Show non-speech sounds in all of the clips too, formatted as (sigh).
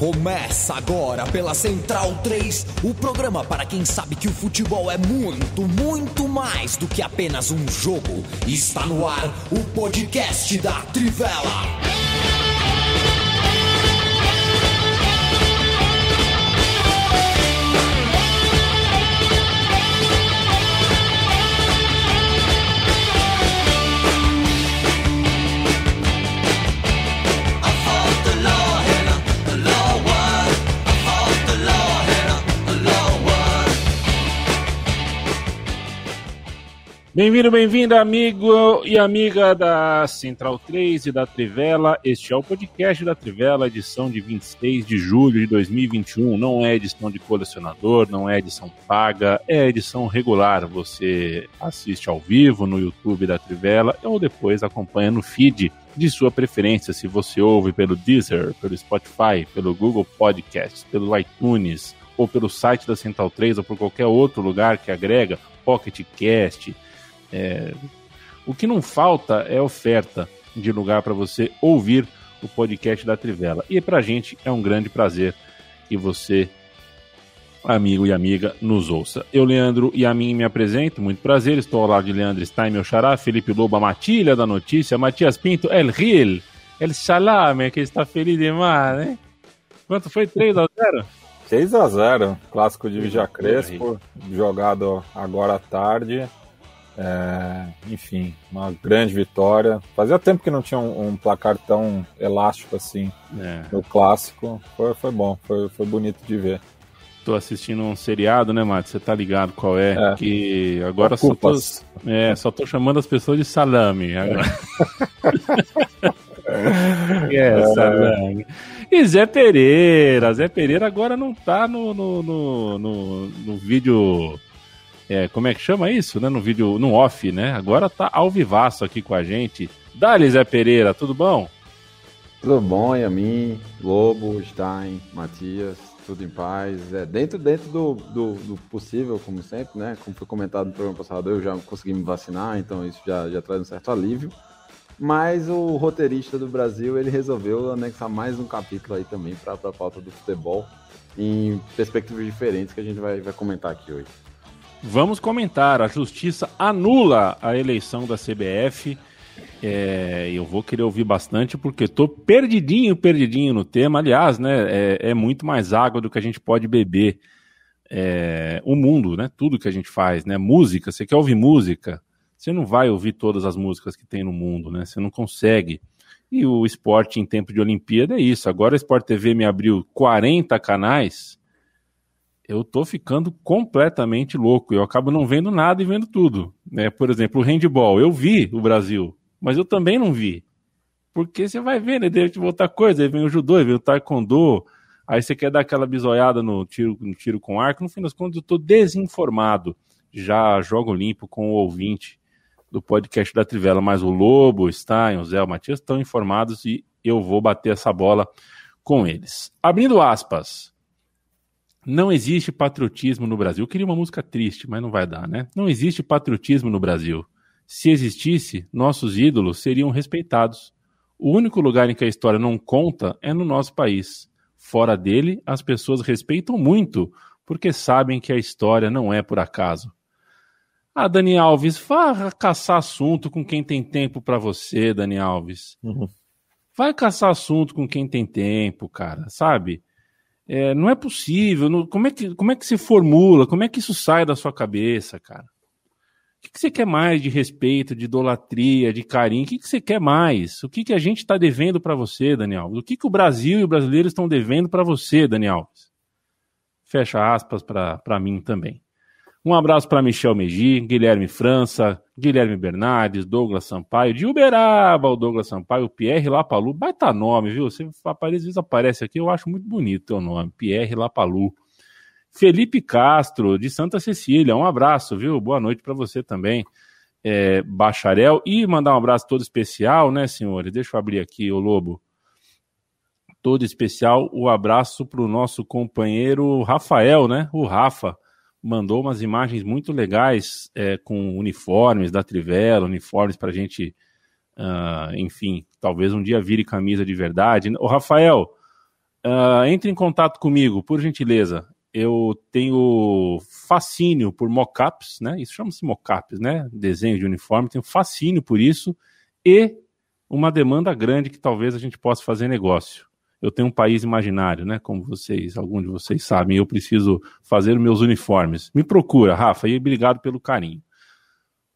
Começa agora pela Central 3, o programa para quem sabe que o futebol é muito, muito mais do que apenas um jogo. Está no ar o podcast da Trivela. Bem-vindo, bem-vinda, amigo e amiga da Central 3 e da Trivela. Este é o podcast da Trivela, edição de 26 de julho de 2021. Não é edição de colecionador, não é edição paga, é edição regular. Você assiste ao vivo no YouTube da Trivela ou depois acompanha no feed de sua preferência, se você ouve pelo Deezer, pelo Spotify, pelo Google Podcasts, pelo iTunes ou pelo site da Central 3 ou por qualquer outro lugar que agrega Pocket Cast, é, o que não falta é oferta de lugar para você ouvir o podcast da Trivela. E para a gente é um grande prazer que você, amigo e amiga, nos ouça. Eu, Leandro e a mim me apresento, muito prazer. Estou ao lado de Leandro Stein, meu xará, Felipe Lobo, a Matilha da Notícia, Matias Pinto, El Ril, El Salame, que está feliz demais, né? Quanto foi? 3 a 0 6 a 0 clássico de Vija Crespo, jogado agora à tarde. É, enfim, uma grande vitória. Fazia tempo que não tinha um, um placar tão elástico assim é. no clássico. Foi, foi bom, foi, foi bonito de ver. Tô assistindo um seriado, né, Matos? Você tá ligado qual é? é. Que agora só tô, é, só tô chamando as pessoas de salame. Agora. É. (laughs) É, é, salame. E Zé Pereira, Zé Pereira agora não tá no, no, no, no, no vídeo é, como é que chama isso, né? No vídeo, no off, né? Agora tá ao vivaço aqui com a gente. Dali Zé Pereira, tudo bom? Tudo bom, Yamin, Lobo, Stein, Matias, tudo em paz. É, dentro dentro do, do, do, possível, como sempre, né? Como foi comentado no programa passado, eu já consegui me vacinar, então isso já, já traz um certo alívio. Mas o roteirista do Brasil, ele resolveu anexar mais um capítulo aí também para a pauta do futebol, em perspectivas diferentes que a gente vai, vai comentar aqui hoje. Vamos comentar. A justiça anula a eleição da CBF. É, eu vou querer ouvir bastante porque estou perdidinho, perdidinho no tema. Aliás, né, é, é, muito mais água do que a gente pode beber. É, o mundo, né? Tudo que a gente faz, né? Música. Você quer ouvir música? Você não vai ouvir todas as músicas que tem no mundo, né? Você não consegue. E o esporte em tempo de Olimpíada é isso. Agora a Sport TV me abriu 40 canais eu tô ficando completamente louco. Eu acabo não vendo nada e vendo tudo. Né? Por exemplo, o handball. Eu vi o Brasil, mas eu também não vi. Porque você vai ver, né? Deve outra coisa. Aí vem o judô, aí vem o taekwondo. Aí você quer dar aquela bisoiada no tiro, no tiro com arco. No fim das contas, eu tô desinformado. Já jogo limpo com o ouvinte do podcast da Trivela. Mas o Lobo, o Stein, o Zé, o Matias estão informados e eu vou bater essa bola com eles. Abrindo aspas. Não existe patriotismo no Brasil. Eu queria uma música triste, mas não vai dar, né? Não existe patriotismo no Brasil. Se existisse, nossos ídolos seriam respeitados. O único lugar em que a história não conta é no nosso país. Fora dele, as pessoas respeitam muito, porque sabem que a história não é por acaso. Ah, Dani Alves, vá caçar assunto com quem tem tempo para você, Dani Alves. Uhum. Vai caçar assunto com quem tem tempo, cara, sabe? É, não é possível. Não, como, é que, como é que se formula? Como é que isso sai da sua cabeça, cara? O que, que você quer mais de respeito, de idolatria, de carinho? O que, que você quer mais? O que, que a gente está devendo para você, Daniel? O que, que o Brasil e o brasileiro estão devendo para você, Daniel? Fecha aspas para mim também. Um abraço para Michel Megi, Guilherme França, Guilherme Bernardes, Douglas Sampaio, de Uberaba, o Douglas Sampaio, Pierre Lapalu, baita nome, viu? Você às vezes aparece aqui, eu acho muito bonito o nome, Pierre Lapalu. Felipe Castro, de Santa Cecília, um abraço, viu? Boa noite para você também, é, bacharel. E mandar um abraço todo especial, né, senhores? Deixa eu abrir aqui, o Lobo. Todo especial, o um abraço para o nosso companheiro Rafael, né? O Rafa mandou umas imagens muito legais é, com uniformes da Trivela, uniformes para a gente, uh, enfim, talvez um dia vire camisa de verdade. O Rafael, uh, entre em contato comigo, por gentileza. Eu tenho fascínio por mockups, né? Isso chama-se mockups, né? Desenho de uniforme. Tenho fascínio por isso e uma demanda grande que talvez a gente possa fazer negócio eu tenho um país imaginário, né? Como vocês, alguns de vocês sabem, eu preciso fazer meus uniformes. Me procura, Rafa, e obrigado pelo carinho.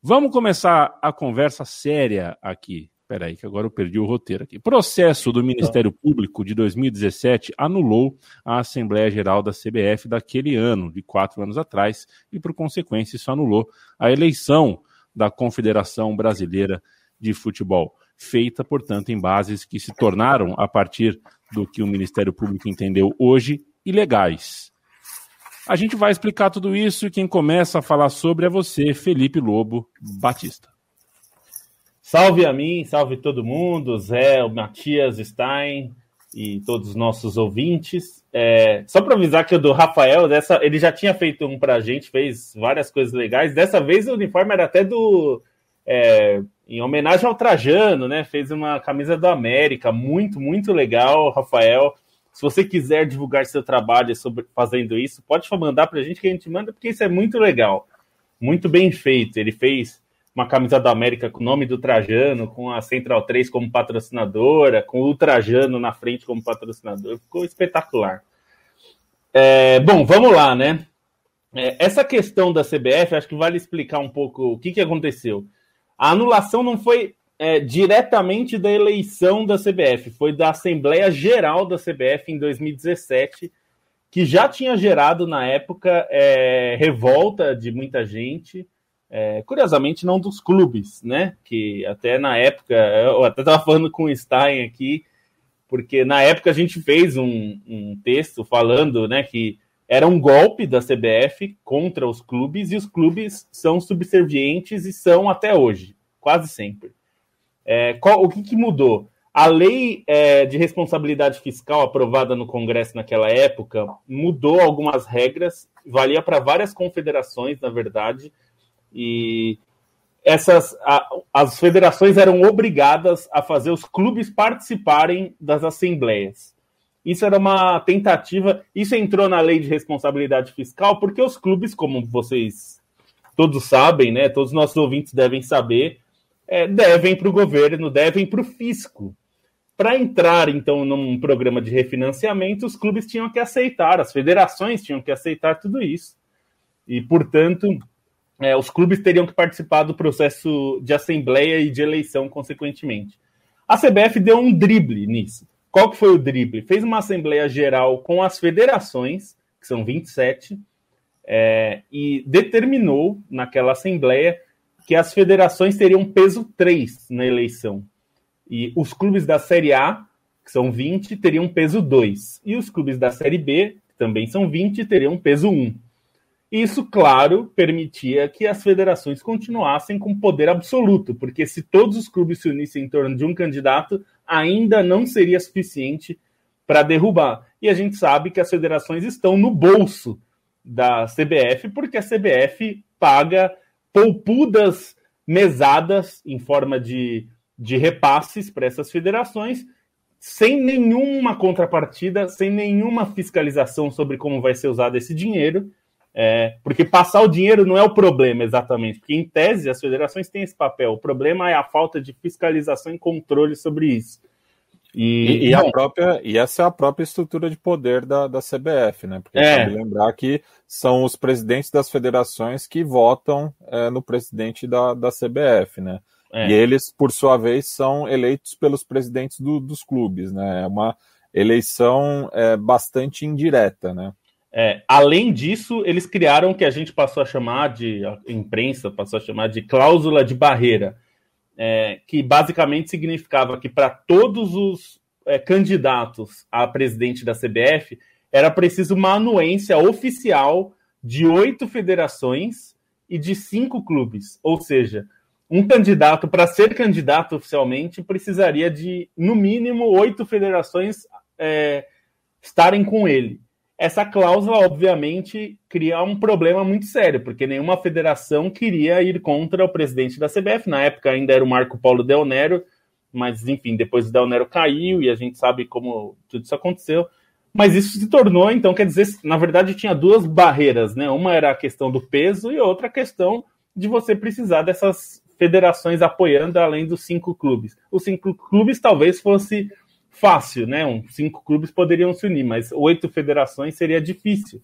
Vamos começar a conversa séria aqui. Peraí, que agora eu perdi o roteiro aqui. Processo do Ministério Público de 2017 anulou a Assembleia Geral da CBF daquele ano, de quatro anos atrás, e, por consequência, isso anulou a eleição da Confederação Brasileira de Futebol feita, portanto, em bases que se tornaram, a partir do que o Ministério Público entendeu hoje, ilegais. A gente vai explicar tudo isso e quem começa a falar sobre é você, Felipe Lobo Batista. Salve a mim, salve todo mundo, Zé, o Matias Stein e todos os nossos ouvintes. É, só para avisar que o do Rafael, dessa, ele já tinha feito um para a gente, fez várias coisas legais. Dessa vez o uniforme era até do é, em homenagem ao Trajano, né? Fez uma camisa do América, muito, muito legal, Rafael. Se você quiser divulgar seu trabalho sobre fazendo isso, pode mandar para a gente que a gente manda, porque isso é muito legal. Muito bem feito. Ele fez uma camisa do América com o nome do Trajano, com a Central 3 como patrocinadora, com o Trajano na frente como patrocinador. Ficou espetacular. É, bom, vamos lá, né? É, essa questão da CBF, acho que vale explicar um pouco o que, que aconteceu. A anulação não foi é, diretamente da eleição da CBF, foi da Assembleia Geral da CBF em 2017, que já tinha gerado na época é, revolta de muita gente. É, curiosamente, não dos clubes, né? Que até na época, eu até estava falando com o Stein aqui, porque na época a gente fez um, um texto falando né, que era um golpe da CBF contra os clubes e os clubes são subservientes e são até hoje, quase sempre. É, qual, o que, que, mudou? A lei é, de responsabilidade fiscal aprovada no Congresso naquela época mudou algumas regras, valia para várias confederações, na verdade, e essas a, as federações eram obrigadas a fazer os clubes participarem das assembleias. Isso era uma tentativa, isso entrou na lei de responsabilidade fiscal, porque os clubes, como vocês todos sabem, né? Todos os nossos ouvintes devem saber, é, devem para o governo, devem para o fisco. Para entrar, então, num programa de refinanciamento, os clubes tinham que aceitar, as federações tinham que aceitar tudo isso. E, portanto, é, os clubes teriam que participar do processo de assembleia e de eleição, consequentemente. A CBF deu um drible nisso. Qual que foi o drible? Fez uma assembleia geral com as federações, que são 27, é, e determinou naquela assembleia que as federações teriam peso 3 na eleição. E os clubes da Série A, que são 20, teriam peso 2. E os clubes da Série B, que também são 20, teriam peso 1. Isso, claro, permitia que as federações continuassem com poder absoluto, porque se todos os clubes se unissem em torno de um candidato, ainda não seria suficiente para derrubar. E a gente sabe que as federações estão no bolso da CBF, porque a CBF paga poupudas mesadas em forma de, de repasses para essas federações, sem nenhuma contrapartida, sem nenhuma fiscalização sobre como vai ser usado esse dinheiro. É, porque passar o dinheiro não é o problema exatamente, porque em tese as federações têm esse papel. O problema é a falta de fiscalização e controle sobre isso. E, e, e a própria, e essa é a própria estrutura de poder da, da CBF, né? Porque é. cabe lembrar que são os presidentes das federações que votam é, no presidente da, da CBF, né? É. E eles, por sua vez, são eleitos pelos presidentes do, dos clubes, né? É uma eleição é, bastante indireta, né? É, além disso, eles criaram o que a gente passou a chamar de, a imprensa passou a chamar de cláusula de barreira, é, que basicamente significava que para todos os é, candidatos a presidente da CBF era preciso uma anuência oficial de oito federações e de cinco clubes, ou seja, um candidato, para ser candidato oficialmente, precisaria de, no mínimo, oito federações é, estarem com ele. Essa cláusula, obviamente, cria um problema muito sério, porque nenhuma federação queria ir contra o presidente da CBF. Na época ainda era o Marco Paulo Del Nero, mas enfim, depois o Del Nero caiu e a gente sabe como tudo isso aconteceu. Mas isso se tornou, então, quer dizer, na verdade tinha duas barreiras, né? Uma era a questão do peso e outra a questão de você precisar dessas federações apoiando além dos cinco clubes. Os cinco clubes talvez fosse fácil, né? Um, cinco clubes poderiam se unir, mas oito federações seria difícil.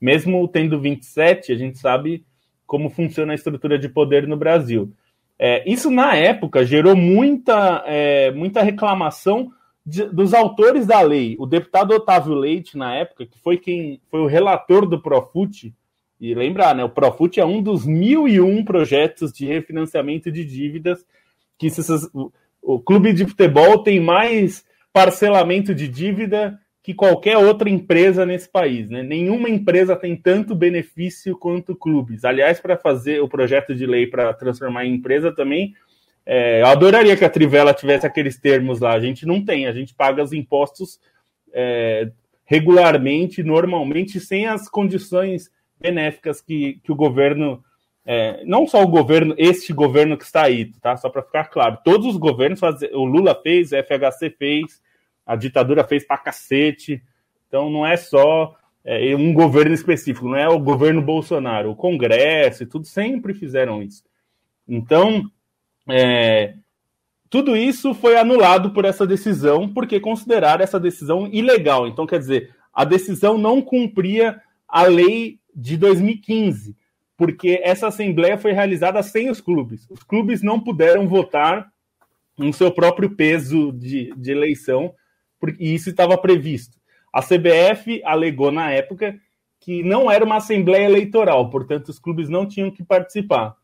Mesmo tendo 27, a gente sabe como funciona a estrutura de poder no Brasil. É, isso, na época, gerou muita, é, muita reclamação de, dos autores da lei. O deputado Otávio Leite, na época, que foi quem foi o relator do Profut, e lembrar, né, o Profut é um dos mil e um projetos de refinanciamento de dívidas que se, se, o, o clube de futebol tem mais parcelamento de dívida que qualquer outra empresa nesse país. Né? Nenhuma empresa tem tanto benefício quanto clubes. Aliás, para fazer o projeto de lei para transformar em empresa também, é, eu adoraria que a Trivela tivesse aqueles termos lá. A gente não tem, a gente paga os impostos é, regularmente, normalmente, sem as condições benéficas que, que o governo é, não só o governo, este governo que está aí, tá? Só para ficar claro, todos os governos fazem, o Lula fez, o FHC fez, a ditadura fez para cacete. Então não é só é, um governo específico, não é o governo Bolsonaro, o Congresso e tudo sempre fizeram isso. Então, é, tudo isso foi anulado por essa decisão, porque consideraram essa decisão ilegal. Então, quer dizer, a decisão não cumpria a lei de 2015 porque essa assembleia foi realizada sem os clubes. Os clubes não puderam votar no seu próprio peso de, de eleição, porque isso estava previsto. A CBF alegou na época que não era uma assembleia eleitoral, portanto, os clubes não tinham que participar.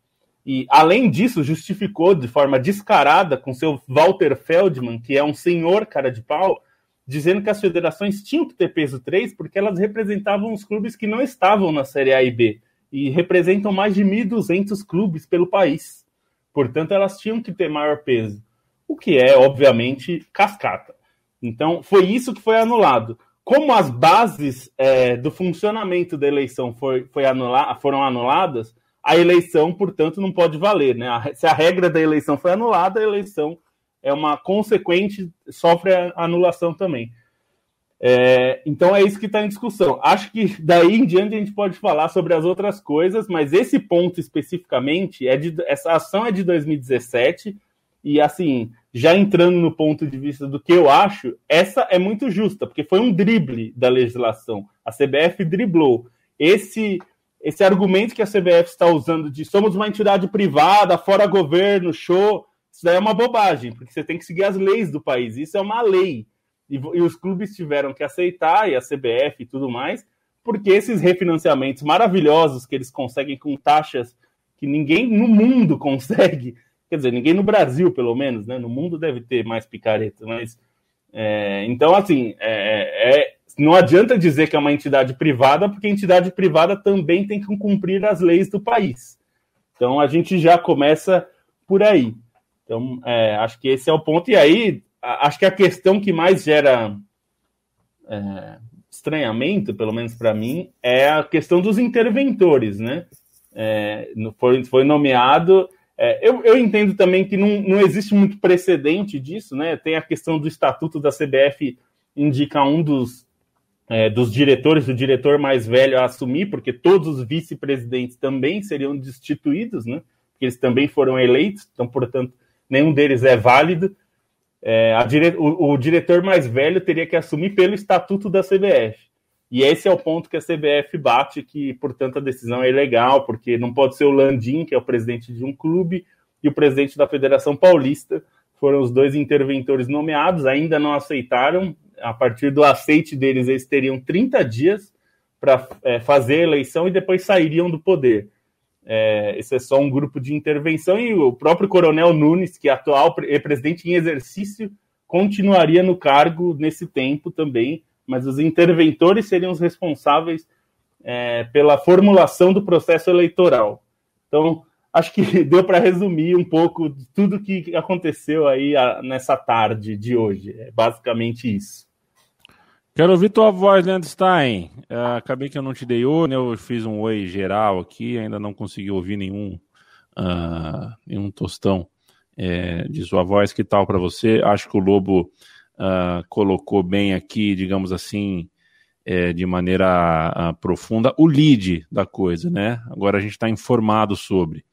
E, além disso, justificou de forma descarada com seu Walter Feldman, que é um senhor cara de pau, dizendo que as federações tinham que ter peso 3 porque elas representavam os clubes que não estavam na Série A e B e representam mais de 1.200 clubes pelo país. Portanto, elas tinham que ter maior peso, o que é, obviamente, cascata. Então, foi isso que foi anulado. Como as bases é, do funcionamento da eleição foi, foi anula foram anuladas, a eleição, portanto, não pode valer. Né? A, se a regra da eleição foi anulada, a eleição é uma consequente, sofre anulação também. É, então é isso que está em discussão. Acho que daí em diante a gente pode falar sobre as outras coisas, mas esse ponto especificamente é de essa ação é de 2017 e assim já entrando no ponto de vista do que eu acho, essa é muito justa porque foi um drible da legislação. A CBF driblou esse esse argumento que a CBF está usando de somos uma entidade privada, fora governo, show, isso daí é uma bobagem, porque você tem que seguir as leis do país. Isso é uma lei e, e os clubes tiveram que aceitar, e a CBF e tudo mais, porque esses refinanciamentos maravilhosos que eles conseguem com taxas que ninguém no mundo (laughs) consegue, quer dizer, ninguém no Brasil, pelo menos, né? No mundo deve ter mais picareta, mas. É, então, assim, é, é, é, não adianta dizer que é uma entidade privada, porque a entidade privada também tem que cumprir as leis do país. Então, a gente já começa por aí. Então, é, acho que esse é o ponto. E aí, acho que a questão que mais gera é, estranhamento, pelo menos para mim, é a questão dos interventores, né? É, foi, foi nomeado. É, eu, eu entendo também que não, não existe muito precedente disso, né? Tem a questão do estatuto da CBF indica um dos, é, dos diretores, o diretor mais velho a assumir, porque todos os vice-presidentes também seriam destituídos, né? Porque eles também foram eleitos, então, portanto, nenhum deles é válido é, dire... o, o, diretor mais velho teria que assumir pelo estatuto da CBF. E esse é o ponto que a CBF bate, que, portanto, a decisão é ilegal, porque não pode ser o Landim, que é o presidente de um clube, e o presidente da Federação Paulista. Foram os dois interventores nomeados, ainda não aceitaram. A partir do aceite deles, eles teriam 30 dias para é, fazer a eleição e depois sairiam do poder. É, esse é só um grupo de intervenção e o próprio Coronel Nunes, que é atual é presidente em exercício, continuaria no cargo nesse tempo também, mas os interventores seriam os responsáveis é, pela formulação do processo eleitoral. Então, acho que (laughs) deu para resumir um pouco de tudo que aconteceu aí nessa tarde de hoje. É basicamente isso. Quero ouvir tua voz, Leandro Stein. Uh, acabei que eu não te dei oi, né? Eu fiz um oi geral aqui, ainda não consegui ouvir nenhum, uh, nenhum tostão é, de sua voz. Que tal para você? Acho que o Lobo uh, colocou bem aqui, digamos assim, é, de maneira ah, profunda, o lead da coisa, né? Agora a gente está informado sobre.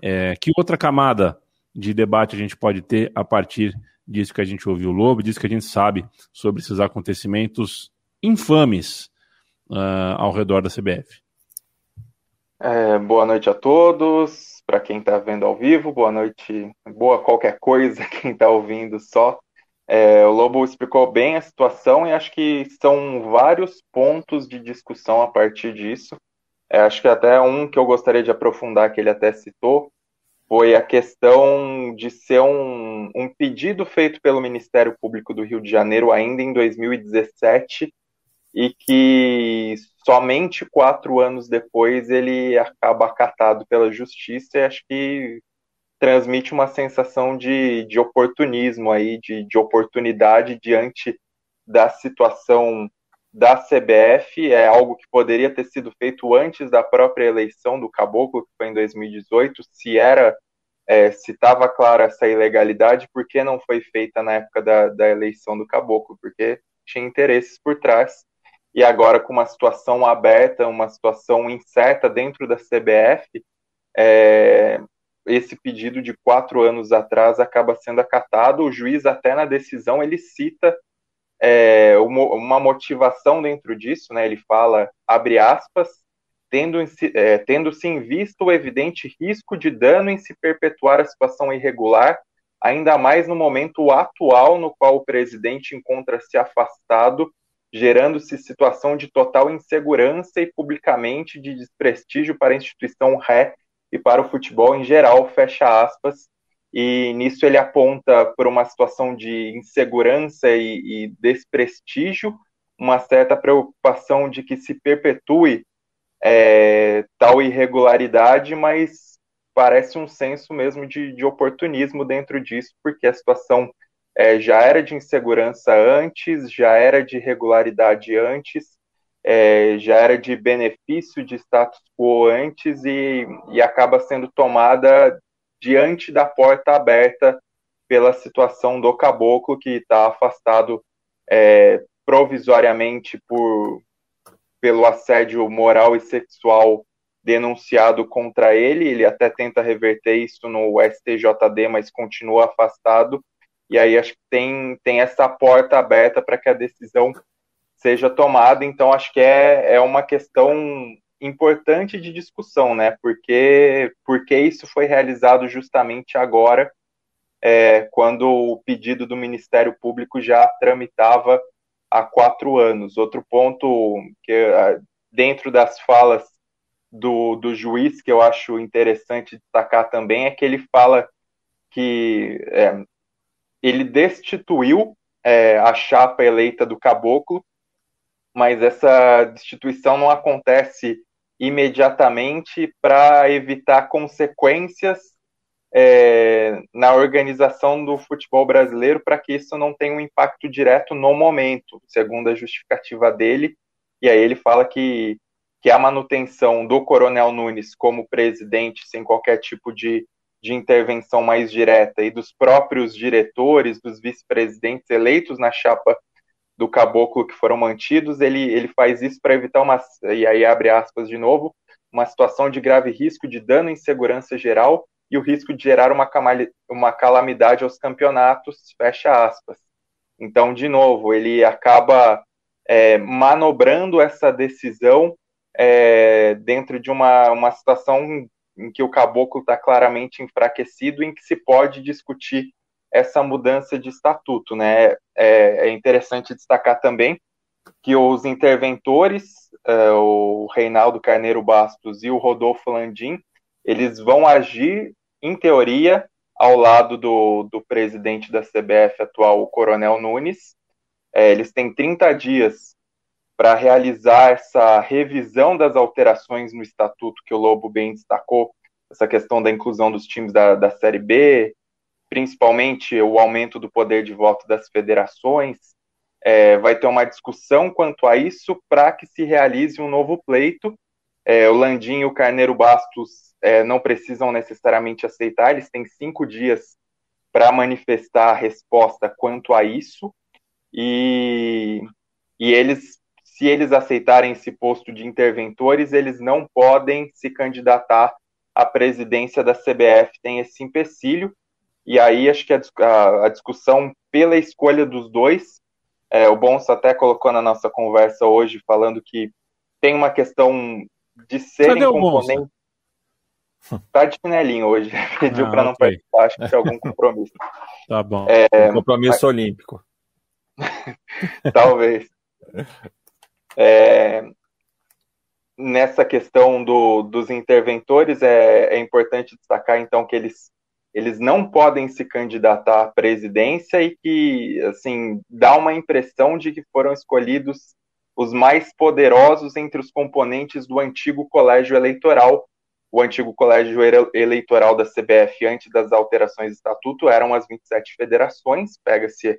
É, que outra camada de debate a gente pode ter a partir disso que a gente ouviu o Lobo, disso que a gente sabe sobre esses acontecimentos infames uh, ao redor da CBF. É, boa noite a todos, para quem está vendo ao vivo, boa noite, boa qualquer coisa, (laughs) quem está ouvindo só. É, o Lobo explicou bem a situação e acho que são vários pontos de discussão a partir disso. É, acho que até um que eu gostaria de aprofundar, que ele até citou, foi a questão de ser um, um pedido feito pelo Ministério Público do Rio de Janeiro ainda em 2017 e que somente quatro anos depois ele acaba acatado pela justiça e acho que transmite uma sensação de, de oportunismo aí, de, de oportunidade diante da situação da CBF, é algo que poderia ter sido feito antes da própria eleição do Caboclo, que foi em 2018, se era é, se estava clara essa ilegalidade, por que não foi feita na época da, da eleição do Caboclo? Porque tinha interesses por trás. E agora, com uma situação aberta, uma situação incerta dentro da CBF, é, esse pedido de quatro anos atrás acaba sendo acatado. O juiz, até na decisão, ele cita é, uma motivação dentro disso, né? Ele fala, abre aspas, tendo, é, tendo-se em vista o evidente risco de dano em se perpetuar a situação irregular, ainda mais no momento atual no qual o presidente encontra-se afastado, gerando-se situação de total insegurança e publicamente de desprestígio para a instituição ré e para o futebol em geral, fecha aspas, e nisso ele aponta por uma situação de insegurança e, e, desprestígio, uma certa preocupação de que se perpetue é, tal irregularidade, mas parece um senso mesmo de, de oportunismo dentro disso, porque a situação é, já era de insegurança antes, já era de irregularidade antes, é, já era de benefício de status quo antes e, e acaba sendo tomada diante da porta aberta pela situação do caboclo que está afastado é, provisoriamente por pelo assédio moral e sexual denunciado contra ele. Ele até tenta reverter isso no STJD, mas continua afastado. E aí acho que tem, tem essa porta aberta para que a decisão seja tomada. Então acho que é, é uma questão importante de discussão, né? Porque, porque isso foi realizado justamente agora, é, quando o pedido do Ministério Público já tramitava há quatro anos. Outro ponto que é, dentro das falas do, do juiz que eu acho interessante destacar também é que ele fala que é, ele destituiu é, a chapa eleita do caboclo, mas essa destituição não acontece imediatamente para evitar consequências é, na organização do futebol brasileiro para que isso não tenha um impacto direto no momento, segundo a justificativa dele. E aí ele fala que, que a manutenção do Coronel Nunes como presidente, sem qualquer tipo de, de intervenção mais direta, e dos próprios diretores, dos vice-presidentes eleitos na chapa do caboclo que foram mantidos, ele, ele faz isso para evitar uma, e aí abre aspas de novo, uma situação de grave risco de dano em segurança geral e o risco de gerar uma, uma calamidade aos campeonatos, fecha aspas. Então, de novo, ele acaba é, manobrando essa decisão é, dentro de uma, uma situação em que o caboclo está claramente enfraquecido, em que se pode discutir essa mudança de estatuto. Né? É, é interessante destacar também que os interventores, uh, o Reinaldo Carneiro Bastos e o Rodolfo Landim, eles vão agir, em teoria, ao lado do, do presidente da CBF atual, o Coronel Nunes. É, eles têm 30 dias para realizar essa revisão das alterações no estatuto que o Lobo bem destacou, essa questão da inclusão dos times da, da Série B, principalmente o aumento do poder de voto das federações, é, vai ter uma discussão quanto a isso para que se realize um novo pleito. É, o Landim e o Carneiro Bastos é, não precisam necessariamente aceitar, eles têm cinco dias para manifestar a resposta quanto a isso. E, e eles, se eles aceitarem esse posto de interventores, eles não podem se candidatar à presidência da CBF, tem esse empecilho. E aí acho que a, a, a discussão pela escolha dos dois, é, o Bonsa até colocou na nossa conversa hoje falando que tem uma questão de serem componentes. Tá de chinelinho hoje, (laughs) pediu ah, para não okay. participar, acho que tem algum compromisso. (laughs) tá bom. É, um compromisso olímpico. (laughs) Talvez. É, nessa questão do, dos interventores, é, é importante destacar então que eles eles não podem se candidatar à presidência e que, assim, dá uma impressão de que foram escolhidos os mais poderosos entre os componentes do antigo colégio eleitoral. O antigo colégio eleitoral da CBF, antes das alterações do estatuto, eram as 27 federações, pega-se a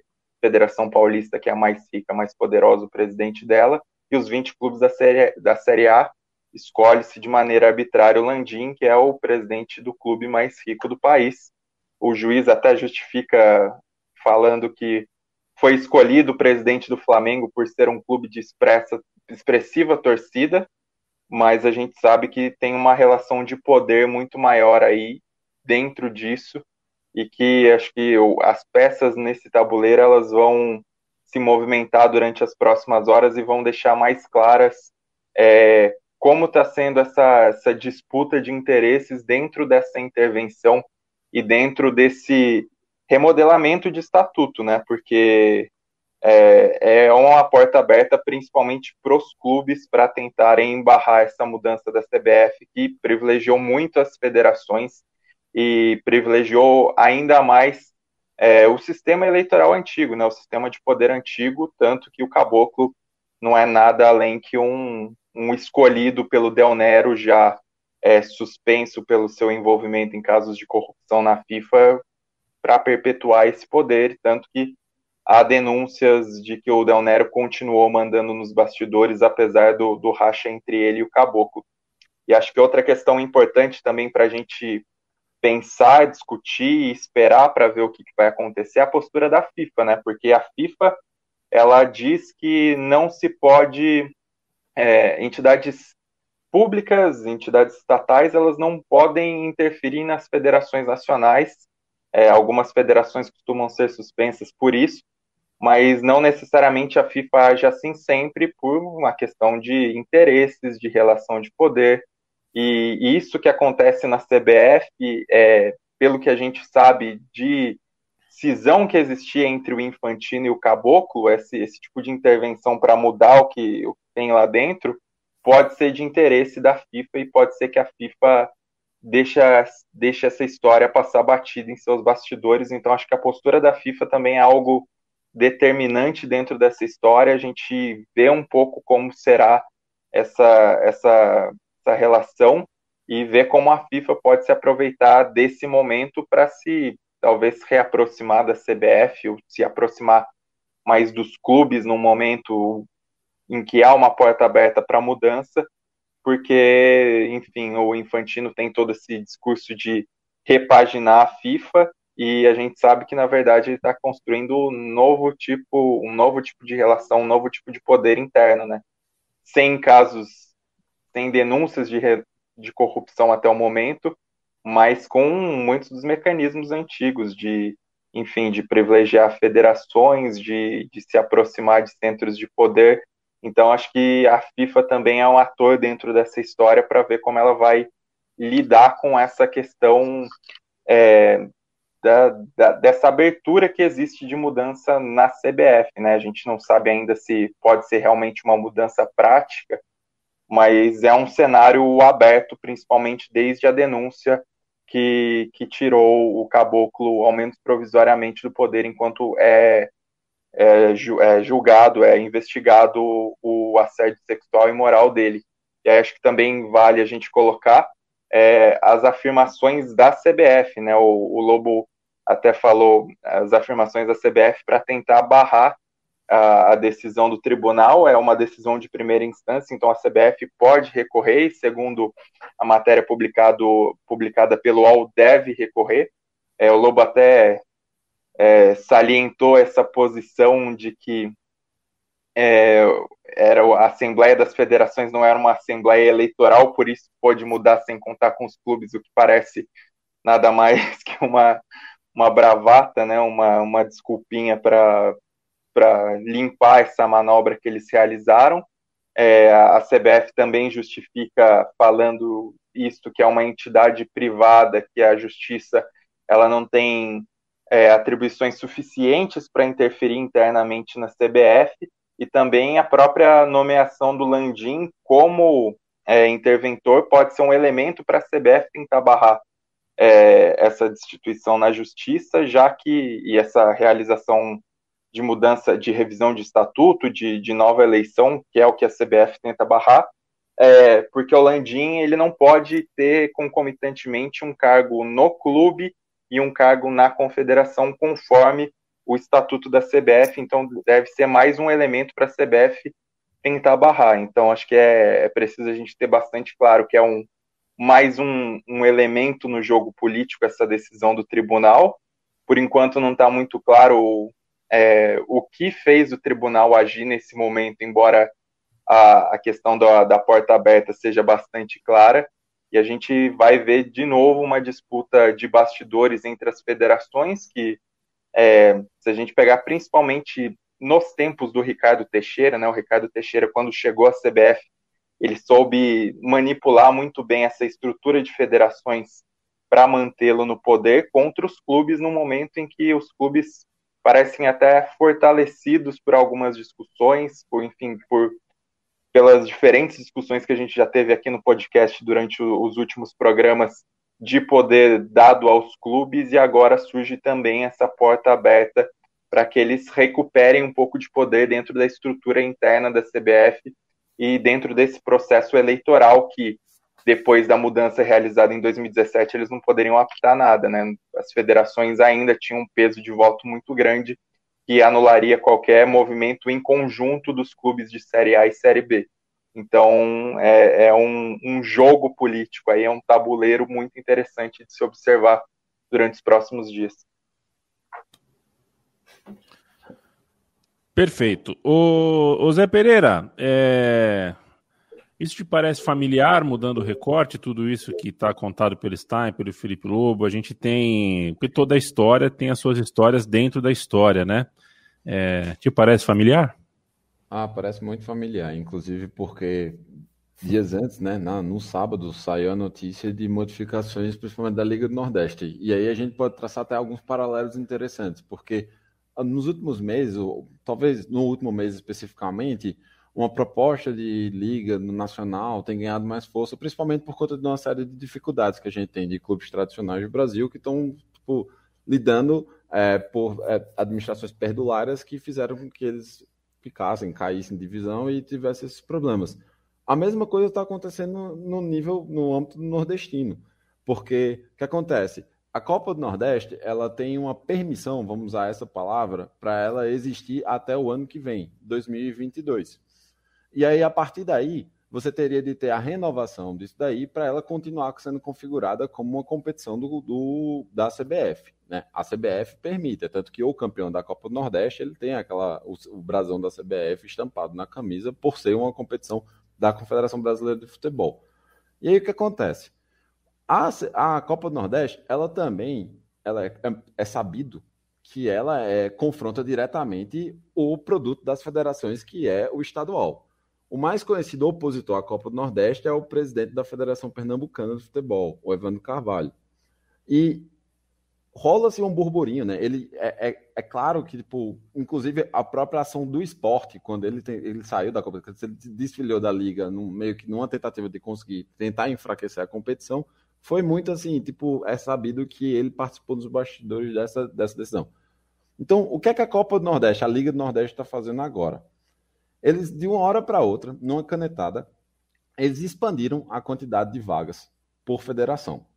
Federação Paulista, que é a mais rica, mais poderosa, o presidente dela, e os 20 clubes da Série, da série A, escolhe-se de maneira arbitrária o Landim, que é o presidente do clube mais rico do país. O juiz até justifica falando que foi escolhido o presidente do Flamengo por ser um clube de expressa, expressiva torcida, mas a gente sabe que tem uma relação de poder muito maior aí dentro disso e que acho que as peças nesse tabuleiro elas vão se movimentar durante as próximas horas e vão deixar mais claras é, como está sendo essa, essa disputa de interesses dentro dessa intervenção e dentro desse remodelamento de estatuto, né? Porque é, é uma porta aberta principalmente para os clubes para tentarem embarrar essa mudança da CBF que privilegiou muito as federações e privilegiou ainda mais é, o sistema eleitoral antigo, né? O sistema de poder antigo, tanto que o caboclo não é nada além que um, um escolhido pelo Del Nero já é, suspenso pelo seu envolvimento em casos de corrupção na FIFA para perpetuar esse poder, tanto que há denúncias de que o Del Nero continuou mandando nos bastidores, apesar do, do racha entre ele e o Caboclo. E acho que outra questão importante também para a gente pensar, discutir e esperar para ver o que, que vai acontecer é a postura da FIFA, né? Porque a FIFA ela diz que não se pode é, entidades públicas, entidades estatais, elas não podem interferir nas federações nacionais. É, algumas federações costumam ser suspensas por isso, mas não necessariamente a FIFA age assim sempre por uma questão de interesses, de relação de poder. E isso que acontece na CBF, é, pelo que a gente sabe de cisão que existia entre o infantino e o caboclo, esse, esse tipo de intervenção para mudar o que, o que tem lá dentro, pode ser de interesse da FIFA e pode ser que a FIFA deixe deixa essa história passar batida em seus bastidores. Então, acho que a postura da FIFA também é algo determinante dentro dessa história. A gente vê um pouco como será essa, essa, essa relação e ver como a FIFA pode se aproveitar desse momento para se talvez reaproximar da CBF ou se aproximar mais dos clubes num momento em que há uma porta aberta para mudança, porque, enfim, o Infantino tem todo esse discurso de repaginar a FIFA e a gente sabe que na verdade ele está construindo um novo tipo, um novo tipo de relação, um novo tipo de poder interno, né? Sem casos, sem denúncias de, de corrupção até o momento, mas com muitos dos mecanismos antigos de, enfim, de privilegiar federações, de, de se aproximar de centros de poder. Então, acho que a FIFA também é um ator dentro dessa história para ver como ela vai lidar com essa questão é, da, da, dessa abertura que existe de mudança na CBF, né? A gente não sabe ainda se pode ser realmente uma mudança prática, mas é um cenário aberto, principalmente desde a denúncia que, que tirou o caboclo, ao menos provisoriamente, do poder enquanto é, é, é julgado, é investigado o assédio sexual e moral dele. E aí acho que também vale a gente colocar é, as afirmações da CBF, né? O, o Lobo até falou as afirmações da CBF para tentar barrar a, a, decisão do tribunal, é uma decisão de primeira instância, então a CBF pode recorrer, e segundo a matéria publicado, publicada pelo UOL, deve recorrer. É, o Lobo até é, salientou essa posição de que é, era a Assembleia das Federações não era uma Assembleia eleitoral, por isso pode mudar sem contar com os clubes, o que parece nada mais (laughs) que uma, uma bravata, né, uma, uma desculpinha para para limpar essa manobra que eles realizaram. É, a CBF também justifica falando isso que é uma entidade privada, que a justiça ela não tem é, atribuições suficientes para interferir internamente na CBF e também a própria nomeação do Landim como é, interventor pode ser um elemento para a CBF tentar barrar é, essa destituição na justiça, já que e essa realização de mudança, de revisão de estatuto, de, de nova eleição, que é o que a CBF tenta barrar, é, porque o Landim ele não pode ter concomitantemente um cargo no clube e um cargo na confederação conforme o estatuto da CBF, então deve ser mais um elemento para a CBF tentar barrar. Então acho que é, é, preciso a gente ter bastante claro que é um mais um, um elemento no jogo político essa decisão do tribunal. Por enquanto não está muito claro é, o que fez o tribunal agir nesse momento, embora a, a questão da, da porta aberta seja bastante clara, e a gente vai ver de novo uma disputa de bastidores entre as federações, que é, se a gente pegar principalmente nos tempos do Ricardo Teixeira, né, o Ricardo Teixeira, quando chegou à CBF, ele soube manipular muito bem essa estrutura de federações para mantê-lo no poder contra os clubes no momento em que os clubes parecem até fortalecidos por algumas discussões, por enfim, por pelas diferentes discussões que a gente já teve aqui no podcast durante os últimos programas de poder dado aos clubes e agora surge também essa porta aberta para que eles recuperem um pouco de poder dentro da estrutura interna da CBF e dentro desse processo eleitoral que depois da mudança realizada em 2017, eles não poderiam apitar nada, né? As federações ainda tinham um peso de voto muito grande que anularia qualquer movimento em conjunto dos clubes de Série A e Série B. Então, é, é um, um, jogo político aí, é um tabuleiro muito interessante de se observar durante os próximos dias. Perfeito. O, o Zé Pereira, é, isso te parece familiar, mudando o recorte, tudo isso que está contado pelo Stein, pelo Felipe Lobo? A gente tem. Porque toda a história tem as suas histórias dentro da história, né? É, te parece familiar? Ah, parece muito familiar. Inclusive porque dias antes, né, na, no sábado, saiu a notícia de modificações, principalmente da Liga do Nordeste. E aí a gente pode traçar até alguns paralelos interessantes, porque ah, nos últimos meses, ou, talvez no último mês especificamente uma proposta de liga nacional tem ganhado mais força, principalmente por conta de uma série de dificuldades que a gente tem de clubes tradicionais do Brasil que estão tipo, lidando é, por é, administrações perdulárias que fizeram com que eles ficassem, caíssem em divisão e tivessem esses problemas. A mesma coisa está acontecendo no nível, no âmbito nordestino, porque o que acontece? A Copa do Nordeste ela tem uma permissão, vamos usar essa palavra, para ela existir até o ano que vem, 2022. E aí, a partir daí, você teria de ter a renovação disso daí para ela continuar sendo configurada como uma competição do, do, da CBF. Né? A CBF permite, é tanto que o campeão da Copa do Nordeste ele tem aquela o, o brasão da CBF estampado na camisa por ser uma competição da Confederação Brasileira de Futebol. E aí o que acontece? A, a Copa do Nordeste, ela também ela é, é, é sabido que ela é, confronta diretamente o produto das federações, que é o estadual. O mais conhecido opositor à Copa do Nordeste é o presidente da Federação Pernambucana de Futebol, o Evandro Carvalho. E rola-se um burburinho, né? Ele é, é, é, claro que, tipo, inclusive a própria ação do esporte, quando ele, tem, ele saiu da Copa, ele desfilhou da liga, num, meio que numa tentativa de conseguir tentar enfraquecer a competição, foi muito assim, tipo, é sabido que ele participou dos bastidores dessa, dessa decisão. Então, o que é que a Copa do Nordeste, a Liga do Nordeste, está fazendo agora? Eles, de uma hora para outra, numa canetada, eles expandiram a quantidade de vagas por federação.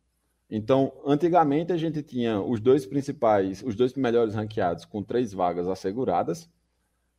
Então, antigamente a gente tinha os dois principais, os dois melhores ranqueados com três vagas asseguradas.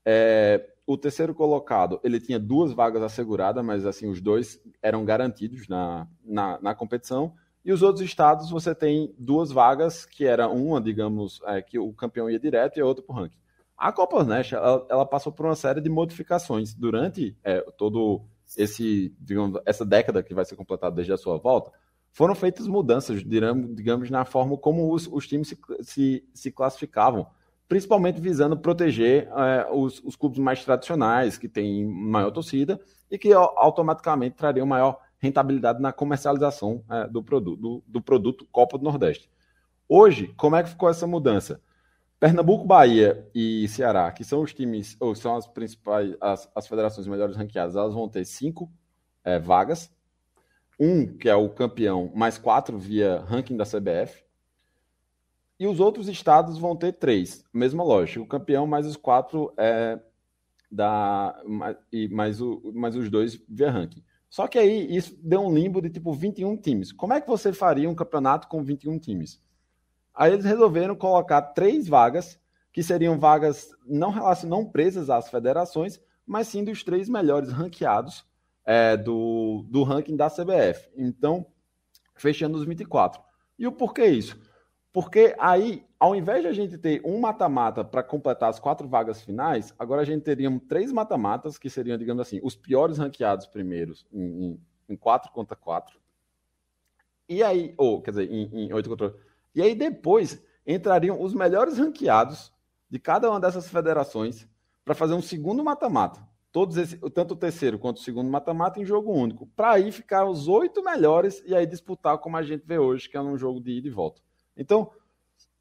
É, o terceiro colocado, ele tinha duas vagas asseguradas, mas assim, os dois eram garantidos na, na, na competição. E os outros estados, você tem duas vagas, que era uma, digamos, é, que o campeão ia direto e a outra para o ranking. A Copa Nest, ela, ela, passou por uma série de modificações durante é, todo esse, digamos, essa década que vai ser completada desde a sua volta. Foram feitas mudanças, digamos, na forma como os, os times se, se, se, classificavam, principalmente visando proteger é, os, os clubes mais tradicionais, que têm maior torcida e que automaticamente trariam maior rentabilidade na comercialização é, do, produto, do, do produto Copa do Nordeste. Hoje, como é que ficou essa mudança? Pernambuco, Bahia e Ceará, que são os times, ou são as principais, as, as federações melhores ranqueadas, elas vão ter cinco é, vagas. Um, que é o campeão, mais quatro via ranking da CBF. E os outros estados vão ter três. Mesma lógica, o campeão mais os quatro é, da, e mais, o, mais os dois via ranking. Só que aí isso deu um limbo de tipo 21 times. Como é que você faria um campeonato com 21 times? Aí eles resolveram colocar três vagas, que seriam vagas não, não presas às federações, mas sim dos três melhores ranqueados é, do, do ranking da CBF. Então, fechando os 24. E o porquê isso? Porque aí, ao invés de a gente ter um mata-mata para completar as quatro vagas finais, agora a gente teria três mata-matas, que seriam, digamos assim, os piores ranqueados primeiros em, 4 contra 4. E aí, ou, quer dizer, em, em 8 contra 8. E aí depois entrariam os melhores ranqueados de cada uma dessas federações para fazer um segundo mata-mata. Todos esse, tanto o terceiro quanto o segundo mata-mata em jogo único. Para aí ficar os oito melhores e aí disputar como a gente vê hoje, que é um jogo de ida e volta. Então,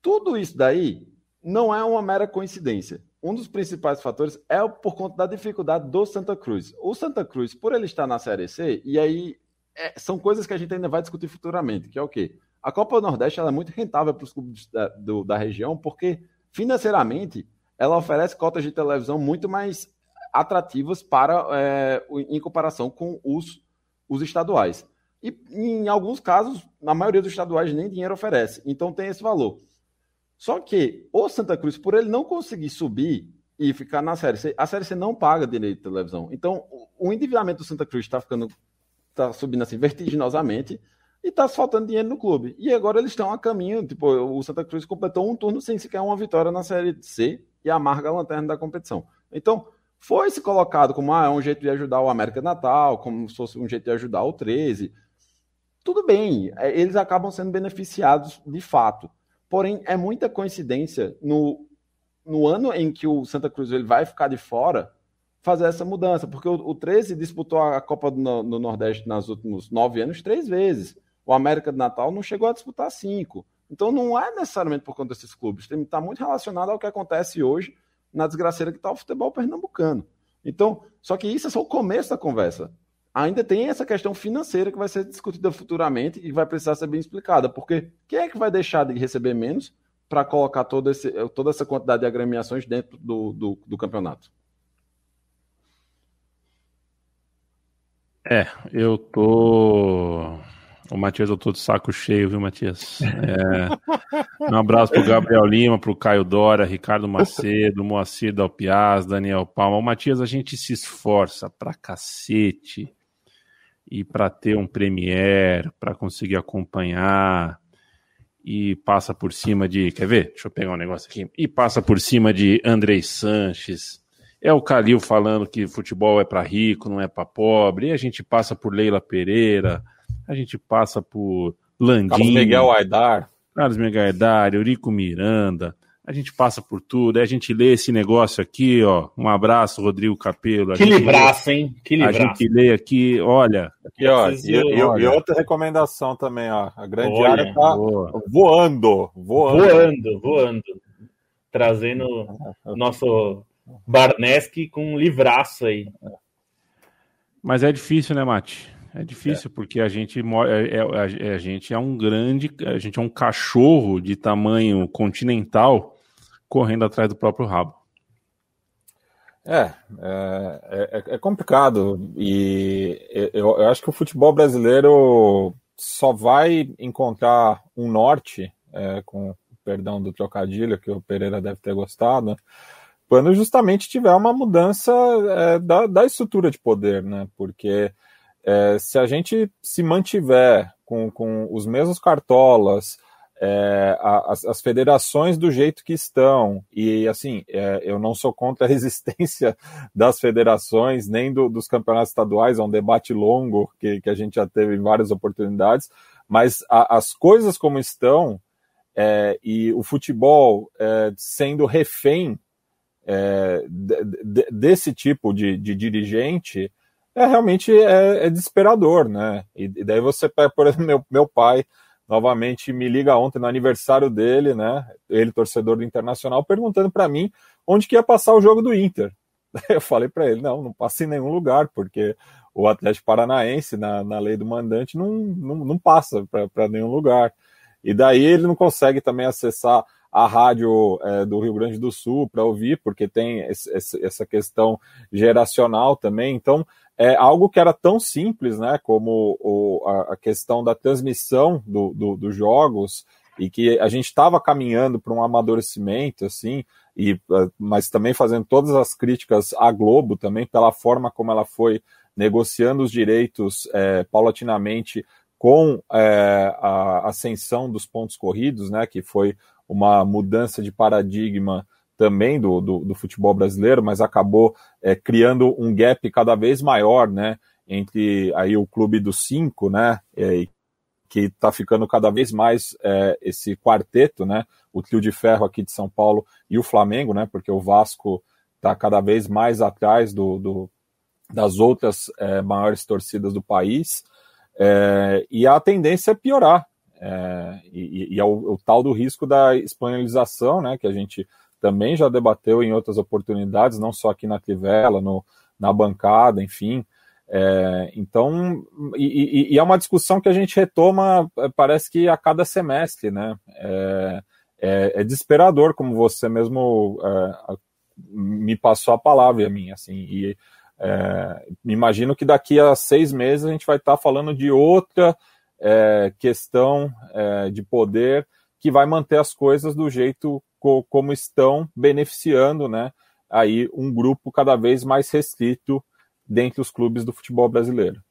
tudo isso daí não é uma mera coincidência. Um dos principais fatores é por conta da dificuldade do Santa Cruz. O Santa Cruz, por ele estar na Série C, e aí é, são coisas que a gente ainda vai discutir futuramente, que é o quê? a Copa do Nordeste é muito rentável para os clubes da, do, da região, porque financeiramente ela oferece cotas de televisão muito mais atrativas para é, em comparação com os, os estaduais. E em alguns casos, na maioria dos estaduais nem dinheiro oferece. Então tem esse valor. Só que o Santa Cruz, por ele não conseguir subir e ficar na Série C, a Série C não paga direito de televisão. Então o endividamento do Santa Cruz está ficando está subindo assim vertiginosamente e tá faltando dinheiro no clube. E agora eles estão a caminho, tipo, o Santa Cruz completou um turno sem sequer uma vitória na Série C e amarga a lanterna da competição. Então, foi se colocado como ah, é um jeito de ajudar o América Natal, como se fosse um jeito de ajudar o 13. Tudo bem, é, eles acabam sendo beneficiados de fato. Porém, é muita coincidência no, no ano em que o Santa Cruz ele vai ficar de fora fazer essa mudança, porque o, o 13 disputou a Copa do, no, do Nordeste nos últimos nove anos três vezes. O América de Natal não chegou a disputar cinco. Então não é necessariamente por conta desses clubes. Está muito relacionado ao que acontece hoje na desgraceira que está o futebol pernambucano. Então, só que isso é só o começo da conversa. Ainda tem essa questão financeira que vai ser discutida futuramente e vai precisar ser bem explicada, porque quem é que vai deixar de receber menos para colocar todo esse, toda essa quantidade de agremiações dentro do, do, do campeonato? É, eu tô o Matias, eu tô de saco cheio, viu, Matias? É... um abraço pro Gabriel Lima, pro Caio Dória, Ricardo Macedo, Moacir Dalpiaz, Daniel Palma. O Matias, a gente se esforça pra cacete e para ter um premier, para conseguir acompanhar e passa por cima de. Quer ver? Deixa eu pegar um negócio aqui. E passa por cima de Andrei Sanches. É o Calil falando que futebol é para rico, não é para pobre. E a gente passa por Leila Pereira a gente passa por Landim. Carlos Miguel Aidar. Carlos Miguel Aidar, Eurico Miranda. A gente passa por tudo, a gente lê esse negócio aqui, ó. Um abraço, Rodrigo Capelo. Que livraço, hein? Que livraço. A gente lê aqui, olha. Aqui, ó, e, e, olha. e, outra recomendação também, ó. A grande olha, área tá boa. voando, voando. Voando, voando. Trazendo o é. nosso Barneski com um livraço aí. Mas é difícil, né, Mati? É difícil, é. porque a gente, é, é, é, a, é, a, gente é um grande, a gente é um cachorro de tamanho continental correndo atrás do próprio rabo. É, é, é complicado. E eu, eu, acho que o futebol brasileiro só vai encontrar um norte, com perdão do trocadilho, que o Pereira deve ter gostado, quando justamente tiver uma mudança da, da estrutura de poder, né? Porque é, se a gente se mantiver com, com os mesmos cartolas, é, as, as, federações do jeito que estão, e assim, é, eu não sou contra a (laughs) existência das federações, nem do, dos campeonatos estaduais, é um debate longo que, que a gente já teve em várias oportunidades, mas a, as coisas como estão, é, e o futebol é, sendo refém é, de, de, desse tipo de, de dirigente, é realmente é, é desesperador, né? E, e, daí você pega, por exemplo, (laughs) meu, meu pai novamente me liga ontem no aniversário dele, né? Ele torcedor do Internacional perguntando para mim onde que ia passar o jogo do Inter. (laughs) Eu falei para ele, não, não passa em nenhum lugar, porque o Atlético Paranaense, na, na lei do mandante, não, não, não passa para nenhum lugar. E daí ele não consegue também acessar a rádio é, do Rio Grande do Sul para ouvir, porque tem esse, essa questão geracional também. Então, é algo que era tão simples, né, como o, a, a, questão da transmissão do, do, dos jogos e que a gente estava caminhando para um amadurecimento, assim, e ah, mas também fazendo todas as críticas à Globo também pela forma como ela foi negociando os direitos é, paulatinamente com é, a ascensão dos pontos corridos, né, que foi uma mudança de paradigma também do, do, do futebol brasileiro, mas acabou é, criando um gap cada vez maior, né? Entre aí o clube dos cinco, né? É, que está ficando cada vez mais é, esse quarteto, né? O trio de ferro aqui de São Paulo e o Flamengo, né? Porque o Vasco está cada vez mais atrás do, do das outras é, maiores torcidas do país. É, e a tendência é piorar. É, e, e é o, o, tal do risco da espanholização, né? Que a gente também já debateu em outras oportunidades, não só aqui na Trivela, no, na bancada, enfim. É, então, e, e, e, é uma discussão que a gente retoma, é, parece que a cada semestre, né? É, é, é desesperador, como você mesmo é, me passou a palavra a mim, assim, e é, imagino que daqui a seis meses a gente vai estar tá falando de outra questão de poder que vai manter as coisas do jeito co como estão beneficiando né, aí um grupo cada vez mais restrito dentro dos clubes do futebol brasileiro.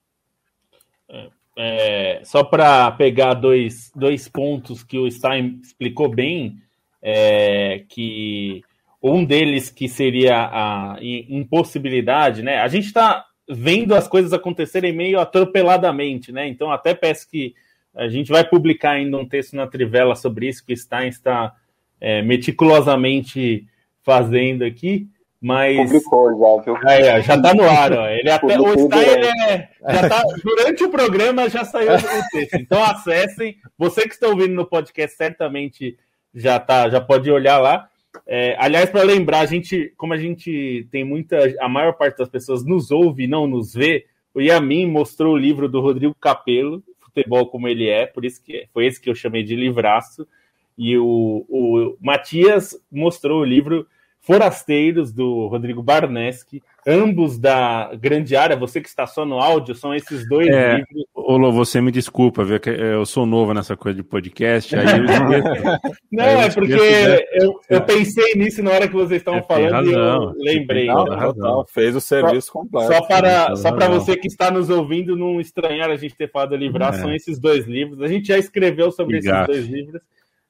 É, é só para pegar dois, dois pontos que o Stein explicou bem, é, que um deles que seria a impossibilidade, né? A gente está vendo as coisas acontecerem meio atropeladamente, né? Então até peço que a gente vai publicar ainda um texto na Trivela sobre isso que o Stein está é, meticulosamente fazendo aqui, mas. Publicou já, viu? Ah, é, já tá no ar, ó. Ele até. O está, ele é, já tá, durante o programa já saiu o texto. Então acessem. Você que está ouvindo no podcast certamente já, tá, já pode olhar lá. É, aliás, para lembrar, a gente, como a gente tem muita, a maior parte das pessoas nos ouve e não nos vê, o Yamin mostrou o livro do Rodrigo Capello, Futebol Como Ele É, por isso que é, foi esse que eu chamei de livraço. E o, o Matias mostrou o livro Forasteiros, do Rodrigo Barneski, ambos da grande área. Você que está só no áudio, são esses dois é, livros. Olô, você me desculpa, viu? Eu sou novo nessa coisa de podcast. Aí eu (laughs) esqueço, Não, aí eu é porque né? eu, eu, é. pensei nisso na hora que vocês estavam é, falando razão, e eu lembrei. fez o serviço só, completo. Só para, só para você que está nos ouvindo não estranhar a gente ter falado livrar, ah, é. são esses dois livros. A gente já escreveu sobre esses dois livros.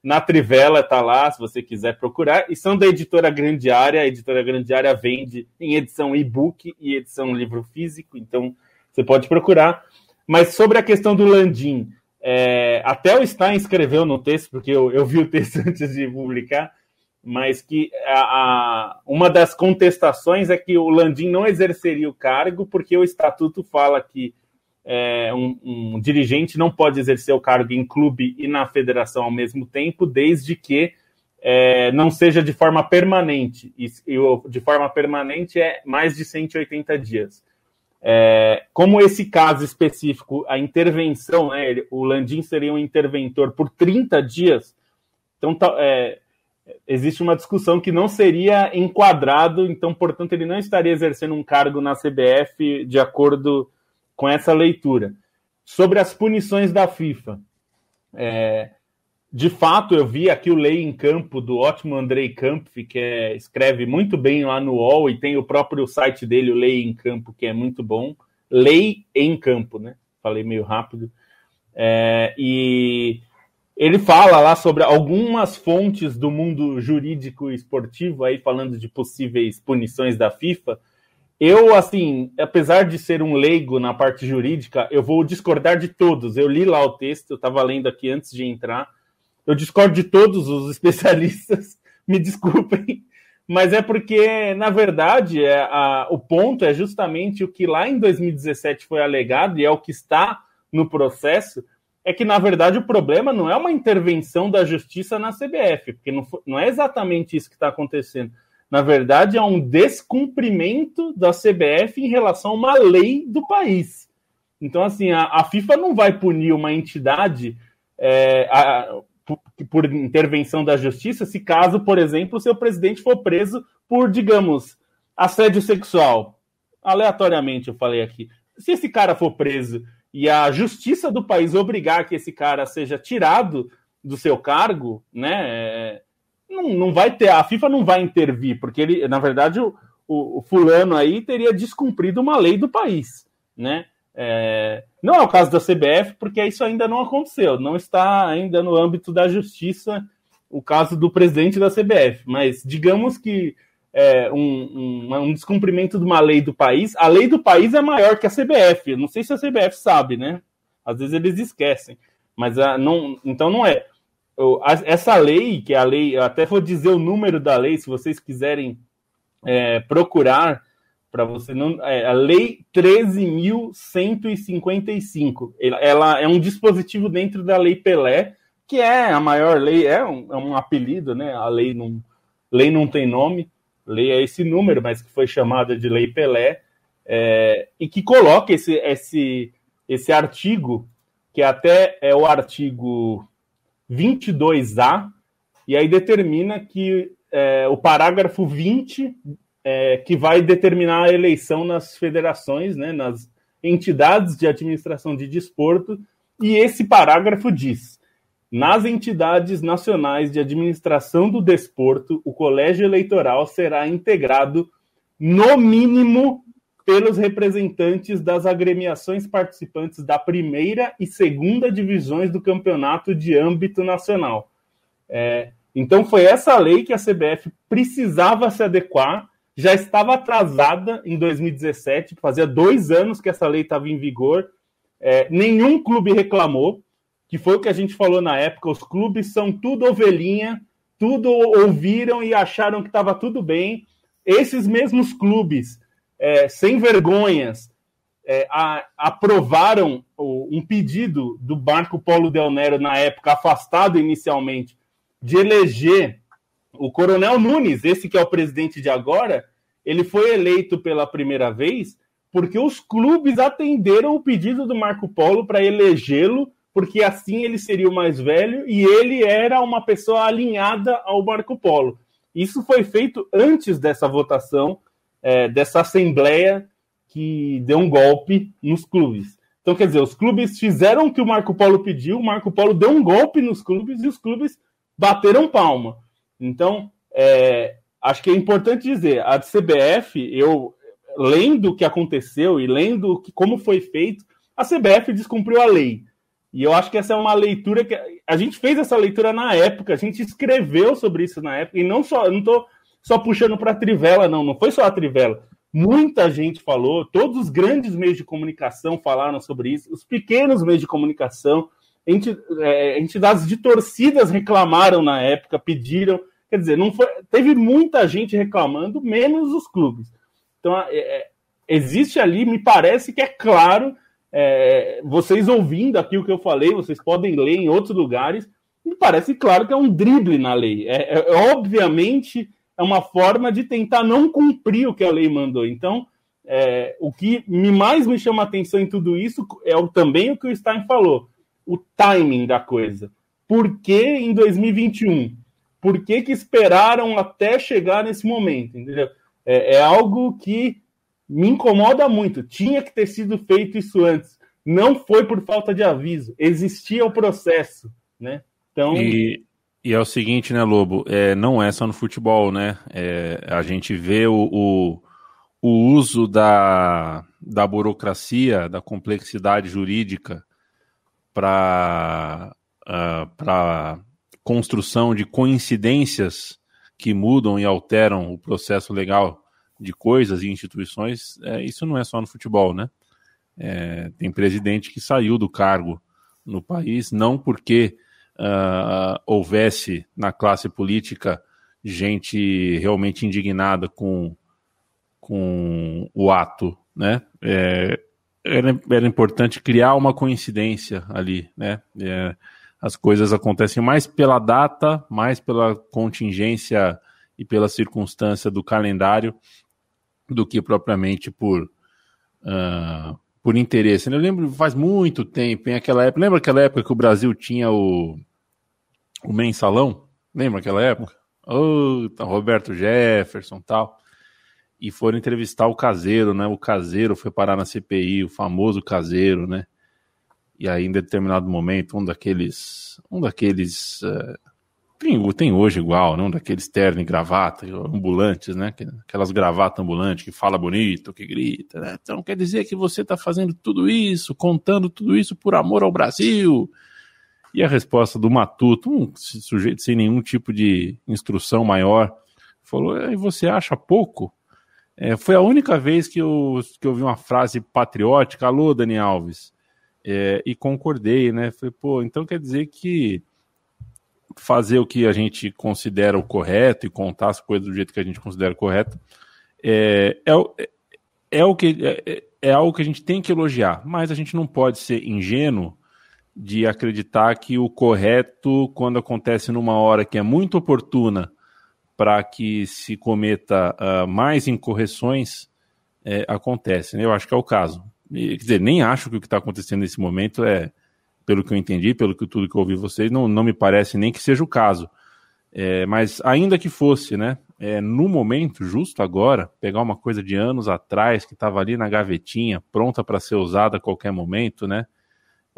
Na Trivela está lá, se você quiser procurar. E são da editora Grande Área. A editora Grande Área vende em edição e-book e edição livro físico, então você pode procurar. Mas sobre a questão do Landim, é, até o Stein escreveu no texto, porque eu, eu vi o texto (laughs) antes de publicar, mas que a, a, uma das contestações é que o Landim não exerceria o cargo porque o estatuto fala que é, um, um, dirigente não pode exercer o cargo em clube e na federação ao mesmo tempo, desde que é, não seja de forma permanente. E, e, de forma permanente é mais de 180 dias. É, como esse caso específico, a intervenção, né, ele, o Landim seria um interventor por 30 dias, então tá, existe uma discussão que não seria enquadrado, então, portanto, ele não estaria exercendo um cargo na CBF de acordo com essa leitura. Sobre as punições da FIFA. É, de fato, eu vi aqui o Lei em Campo, do ótimo Andrei Kampf, que é, escreve muito bem lá no UOL e tem o próprio site dele, o Lei em Campo, que é muito bom. Lei em Campo, né? Falei meio rápido. É, e ele fala lá sobre algumas fontes do mundo jurídico e esportivo, aí falando de possíveis punições da FIFA, eu, assim, apesar de ser um leigo na parte jurídica, eu vou discordar de todos. Eu li lá o texto, eu estava lendo aqui antes de entrar. Eu discordo de todos os (laughs) especialistas, me desculpem, mas é porque, na verdade, é, a, o ponto é justamente o que lá em 2017 foi alegado e é o que está no processo. É que, na verdade, o problema não é uma intervenção da justiça na CBF, porque não, não é exatamente isso que está acontecendo na verdade, é um descumprimento da CBF em relação a uma lei do país. Então, assim, a, a FIFA não vai punir uma entidade é, a, por, por, intervenção da justiça se caso, por exemplo, o seu presidente for preso por, digamos, assédio sexual. Aleatoriamente, eu falei aqui. Se esse cara for preso e a justiça do país obrigar que esse cara seja tirado do seu cargo, né? É, não, não vai ter, a FIFA não vai intervir, porque ele, na verdade, o, o, fulano aí teria descumprido uma lei do país, né? É, não é o caso da CBF, porque isso ainda não aconteceu, não está ainda no âmbito da justiça o caso do presidente da CBF, mas digamos que é, um, um, um, descumprimento de uma lei do país, a lei do país é maior que a CBF, não sei se a CBF sabe, né? Às vezes eles esquecem, mas a, ah, não, então não é essa lei, que é a lei, eu até vou dizer o número da lei, se vocês quiserem é, procurar, para você não. É, a Lei 13.155. Ela, ela é um dispositivo dentro da Lei Pelé, que é a maior lei, é um, é um apelido, né? A lei não, lei não tem nome, lei é esse número, mas que foi chamada de Lei Pelé, é, e que coloca esse, esse, esse artigo, que até é o artigo 22A, e aí determina que é, o parágrafo 20, é, que vai determinar a eleição nas federações, né, nas entidades de administração de desporto, e esse parágrafo diz: nas entidades nacionais de administração do desporto, o colégio eleitoral será integrado no mínimo pelos representantes das agremiações participantes da primeira e segunda divisões do campeonato de âmbito nacional. É, então, foi essa lei que a CBF precisava se adequar, já estava atrasada em 2017, fazia dois anos que essa lei estava em vigor, é, nenhum clube reclamou, que foi o que a gente falou na época: os clubes são tudo ovelhinha, tudo ouviram e acharam que estava tudo bem. Esses mesmos clubes é, sem vergonhas, é, a, aprovaram o, um pedido do Marco Polo Del Nero, na época, afastado inicialmente, de eleger o Coronel Nunes, esse que é o presidente de agora, ele foi eleito pela primeira vez porque os clubes atenderam o pedido do Marco Polo para elegê-lo, porque assim ele seria o mais velho e ele era uma pessoa alinhada ao Marco Polo. Isso foi feito antes dessa votação é, dessa assembleia que deu um golpe nos clubes. Então, quer dizer, os clubes fizeram o que o Marco Polo pediu, o Marco Polo deu um golpe nos clubes e os clubes bateram palma. Então, é, acho que é importante dizer, a CBF, eu lendo o que aconteceu e lendo que, como foi feito, a CBF descumpriu a lei. E eu acho que essa é uma leitura que a gente fez essa leitura na época, a gente escreveu sobre isso na época, e não só, eu não estou só puxando para a Trivela, não, não foi só a Trivela. Muita gente falou, todos os grandes meios de comunicação falaram sobre isso, os pequenos meios de comunicação, é, entidades de torcidas reclamaram na época, pediram. Quer dizer, não foi, teve muita gente reclamando, menos os clubes. Então, é, é, existe ali, me parece que é claro, é, vocês ouvindo aqui o que eu falei, vocês podem ler em outros lugares, me parece claro que é um drible na lei. É, é, é obviamente é uma forma de tentar não cumprir o que a lei mandou. Então, é, o que me mais me chama atenção em tudo isso é o, também o que o Stein falou, o timing da coisa. Por que em 2021? Por que, que esperaram até chegar nesse momento? Entendeu? É, é algo que me incomoda muito. Tinha que ter sido feito isso antes. Não foi por falta de aviso. Existia o processo, né? Então, e, e é o seguinte, né, Lobo? É, não é só no futebol, né? É, a gente vê o, o, o uso da, da burocracia, da complexidade jurídica para uh, ah, construção de coincidências que mudam e alteram o processo legal de coisas e instituições, é, isso não é só no futebol, né? É, tem presidente que saiu do cargo no país não porque uh, houvesse na classe política gente realmente indignada com, com o ato, né? É, era, era, importante criar uma coincidência ali, né? É, as coisas acontecem mais pela data, mais pela contingência e pela circunstância do calendário do que propriamente por uh, por interesse. Né? Eu lembro faz muito tempo, em aquela época, lembra aquela época que o Brasil tinha o o mensalão, lembra aquela época? Oh, Roberto Jefferson tal. E foram entrevistar o caseiro, né? O caseiro foi parar na CPI, o famoso caseiro, né? E aí, em determinado momento, um daqueles. Um daqueles. Uh, tem, tem hoje igual, não? Né? Um daqueles terno e gravata, ambulantes, né? Aquelas gravatas ambulantes que fala bonito, que grita, né? Então quer dizer que você está fazendo tudo isso, contando tudo isso por amor ao Brasil e a resposta do Matuto, um sujeito sem nenhum tipo de instrução maior, falou: e você acha pouco? É, foi a única vez que eu, que eu vi uma frase patriótica, alô, Dani Alves, é, e concordei, né? Falei, pô, então quer dizer que fazer o que a gente considera o correto e contar as coisas do jeito que a gente considera correto é, é, é, é o que é, é, é algo que a gente tem que elogiar, mas a gente não pode ser ingênuo de acreditar que o correto, quando acontece numa hora que é muito oportuna para que se cometa uh, mais incorreções, é, acontece. Né? Eu acho que é o caso. E, quer dizer, nem acho que o que está acontecendo nesse momento é, pelo que eu entendi, pelo que tudo que eu ouvi vocês, não, não me parece nem que seja o caso. É, mas ainda que fosse, né? É, no momento, justo agora, pegar uma coisa de anos atrás que estava ali na gavetinha, pronta para ser usada a qualquer momento, né?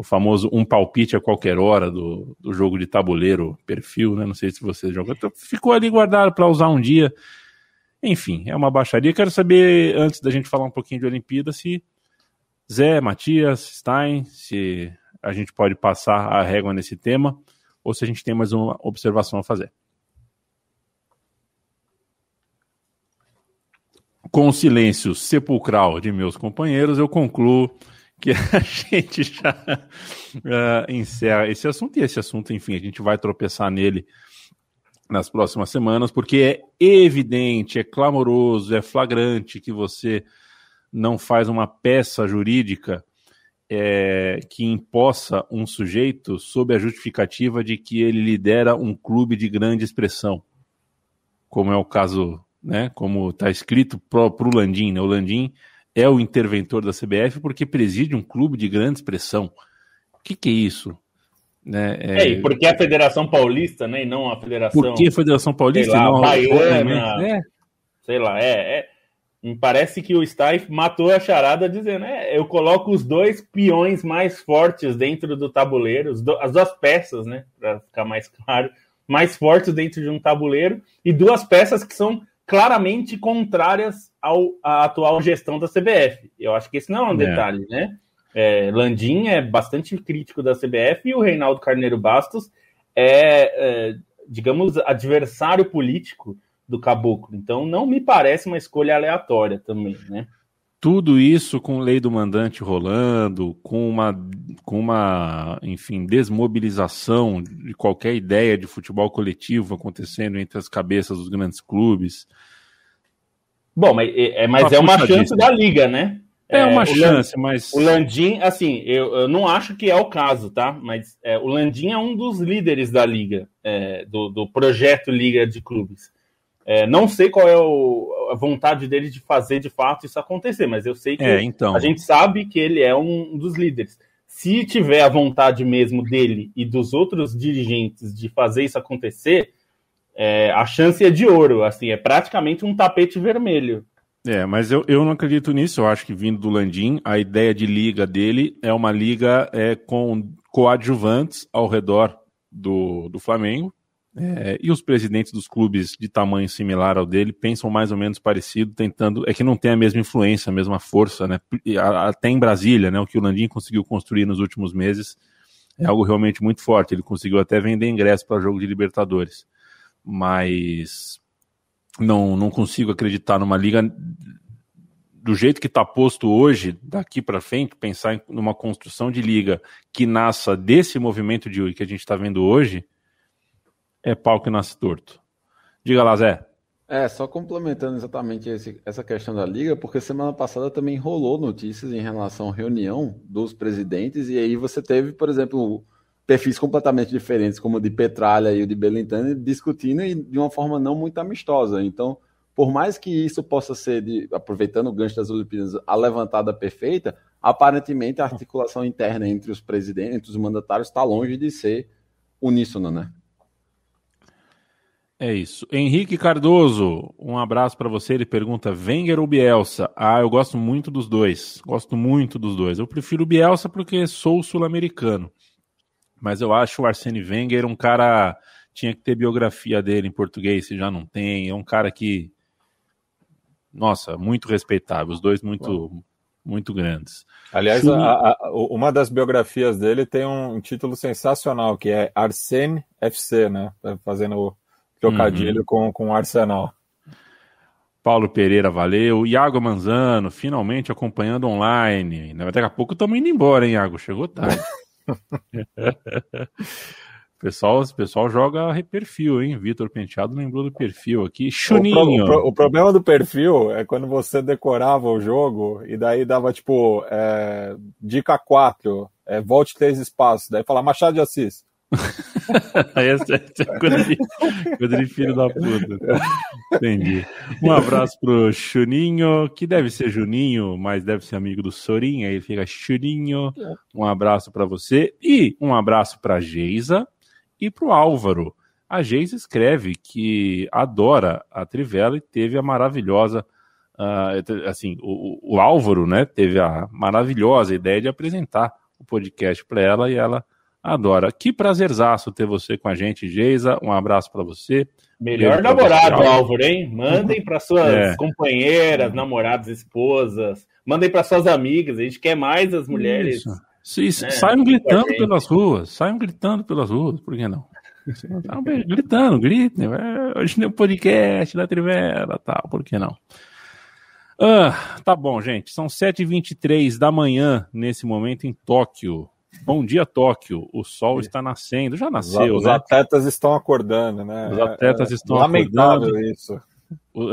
o famoso um palpite a qualquer hora do, do jogo de tabuleiro perfil, né? Não sei se você joga. Então, ficou ali guardado para usar um dia. Enfim, é uma baixaria. Quero saber, antes da gente falar um pouquinho de Olimpíada, se Zé, Matias, Stein, se a gente pode passar a régua nesse tema ou se a gente tem mais uma observação a fazer. Com o silêncio sepulcral de meus companheiros, eu concluo que a (laughs) gente já uh, encerra esse assunto. E esse assunto, enfim, a gente vai tropeçar nele nas próximas semanas, porque é evidente, é clamoroso, é flagrante que você não faz uma peça jurídica é, que impossa um sujeito sob a justificativa de que ele lidera um clube de grande expressão, como é o caso, né? Como está escrito para o Landim, né? O Landim é o interventor da CBF porque preside um clube de grande expressão. O que, que é isso? Né? É... é, e por que a Federação Paulista, né? E não a Federação. Por que a Federação Paulista? Sei lá, não Baiana, né? Sei lá, é, é. Parece que o Staff matou a charada dizendo, né? Eu coloco os dois peões mais fortes dentro do tabuleiro, as duas peças, né? Para ficar mais claro, mais fortes dentro de um tabuleiro, e duas peças que são claramente contrárias ao, à atual gestão da CBF. Eu acho que esse não é um é. detalhe, é. né? É, Landim é bastante crítico da CBF e o Reinaldo Carneiro Bastos é, é, digamos, adversário político do Caboclo. Então não me parece uma escolha aleatória também, né? Tudo isso com lei do mandante rolando, com uma, com uma, enfim, desmobilização de qualquer ideia de futebol coletivo acontecendo entre as cabeças dos grandes clubes. Bom, mas é, é mas tá é uma chance da liga, né? É, é uma é, chance, mas. O Landim, assim, eu, eu, não acho que é o caso, tá? Mas é, o Landim é um dos líderes da liga, é, do, do, projeto Liga de Clubes. É, não sei qual é o, a vontade dele de fazer de fato isso acontecer, mas eu sei que então. a gente sabe que ele é um dos líderes. Se tiver a vontade mesmo dele e dos outros dirigentes de fazer isso acontecer, é, a chance é de ouro, assim, é praticamente um tapete vermelho. É, mas eu, eu não acredito nisso. Eu acho que vindo do Landim, a ideia de liga dele é uma liga é, com coadjuvantes ao redor do, do Flamengo. É, e os presidentes dos clubes de tamanho similar ao dele pensam mais ou menos parecido, tentando. É que não tem a mesma influência, a mesma força, né? Até em Brasília, né? O que o Landim conseguiu construir nos últimos meses é algo realmente muito forte. Ele conseguiu até vender ingresso para jogo de Libertadores mas não, não consigo acreditar numa liga do jeito que está posto hoje, daqui para frente, pensar em uma construção de liga que nasça desse movimento de que a gente está vendo hoje, é pau que nasce torto. Diga lá, Zé. É, só complementando exatamente esse, essa questão da liga, porque semana passada também rolou notícias em relação à reunião dos presidentes, e aí você teve, por exemplo, perfis completamente diferentes, como o de Petralha e o de Belintani, discutindo e de uma forma não muito amistosa. Então, por mais que isso possa ser, de, aproveitando o gancho das Olimpíadas, a levantada perfeita, aparentemente a articulação interna entre os presidentes, entre os mandatários, está longe de ser uníssona, né? É isso. Henrique Cardoso, um abraço para você. Ele pergunta: Wenger ou Bielsa? Ah, eu gosto muito dos dois. Gosto muito dos dois. Eu prefiro Bielsa porque sou sul-americano mas eu acho o Arsene Wenger um cara. Tinha que ter biografia dele em português, se já não tem. É um cara que. Nossa, muito respeitável. Os dois muito, Bom. muito grandes. Aliás, a, a, uma das biografias dele tem um título sensacional, que é Arsene FC, né? Tá fazendo trocadilho uhum. com, com o Arsenal. Paulo Pereira, valeu. Iago Manzano, finalmente acompanhando online. Daqui a pouco estamos indo embora, hein, Iago? Chegou tarde. (laughs) (laughs) Pessoal, pessoal joga perfil, hein? Vitor Penteado lembrou do perfil aqui. Chuninho. O, pro, o, o, problema do perfil é quando você decorava o jogo e daí dava tipo é, dica 4, é, volte três espaços, daí fala Machado de Assis. (laughs) Essa é de filho da puta. Tá? Entendi. Um abraço pro Juninho, que deve ser Juninho, mas deve ser amigo do Sorinha. Ele fica Juninho. Um abraço para você e um abraço a Geisa e pro Álvaro. A Geisa escreve que adora a Trivela e teve a maravilhosa. Uh, assim, o, o Álvaro, né, teve a maravilhosa ideia de apresentar o podcast para ela e ela adora. Que prazerzaço ter você com a gente, Geisa. Um abraço para você. Melhor Beijo namorado, Álvaro, hein? Mandem para suas (laughs) é. companheiras, namoradas, esposas. Mandem para suas amigas. A gente quer mais as mulheres. né? Saiam gritando pelas ruas. Saiam gritando pelas ruas, por que não? gritando, gritem. É, hoje tem um podcast da Trivela, tal, por que não? Ah, tá bom, gente. São 7h23 da manhã nesse momento em Tóquio. Bom dia, Tóquio. O sol está nascendo. Já nasceu. Os, né? atletas estão acordando, né? Os atletas é, estão é lamentável acordando. isso.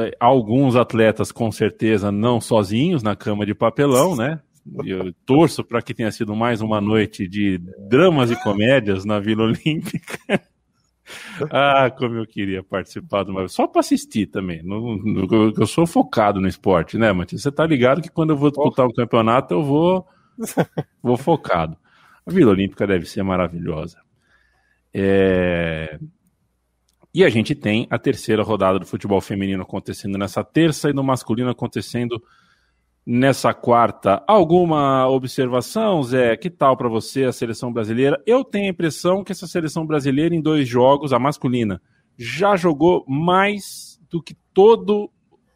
É, alguns atletas, com certeza, não sozinhos na cama de papelão, né? Eu torço para que tenha sido mais uma noite de dramas e comédias na Vila Olímpica. (laughs) ah, como eu queria participar do uma. Só para assistir também. No, no, eu sou focado no esporte, né, Matias? Você tá ligado que quando eu vou disputar um campeonato, eu vou, vou focado. A Vila Olímpica deve ser maravilhosa. É... E a gente tem a terceira rodada do futebol feminino acontecendo nessa terça e no masculino acontecendo nessa quarta. Alguma observação, Zé? Que tal para você a seleção brasileira? Eu tenho a impressão que essa seleção brasileira, em dois jogos, a masculina, já jogou mais do que todo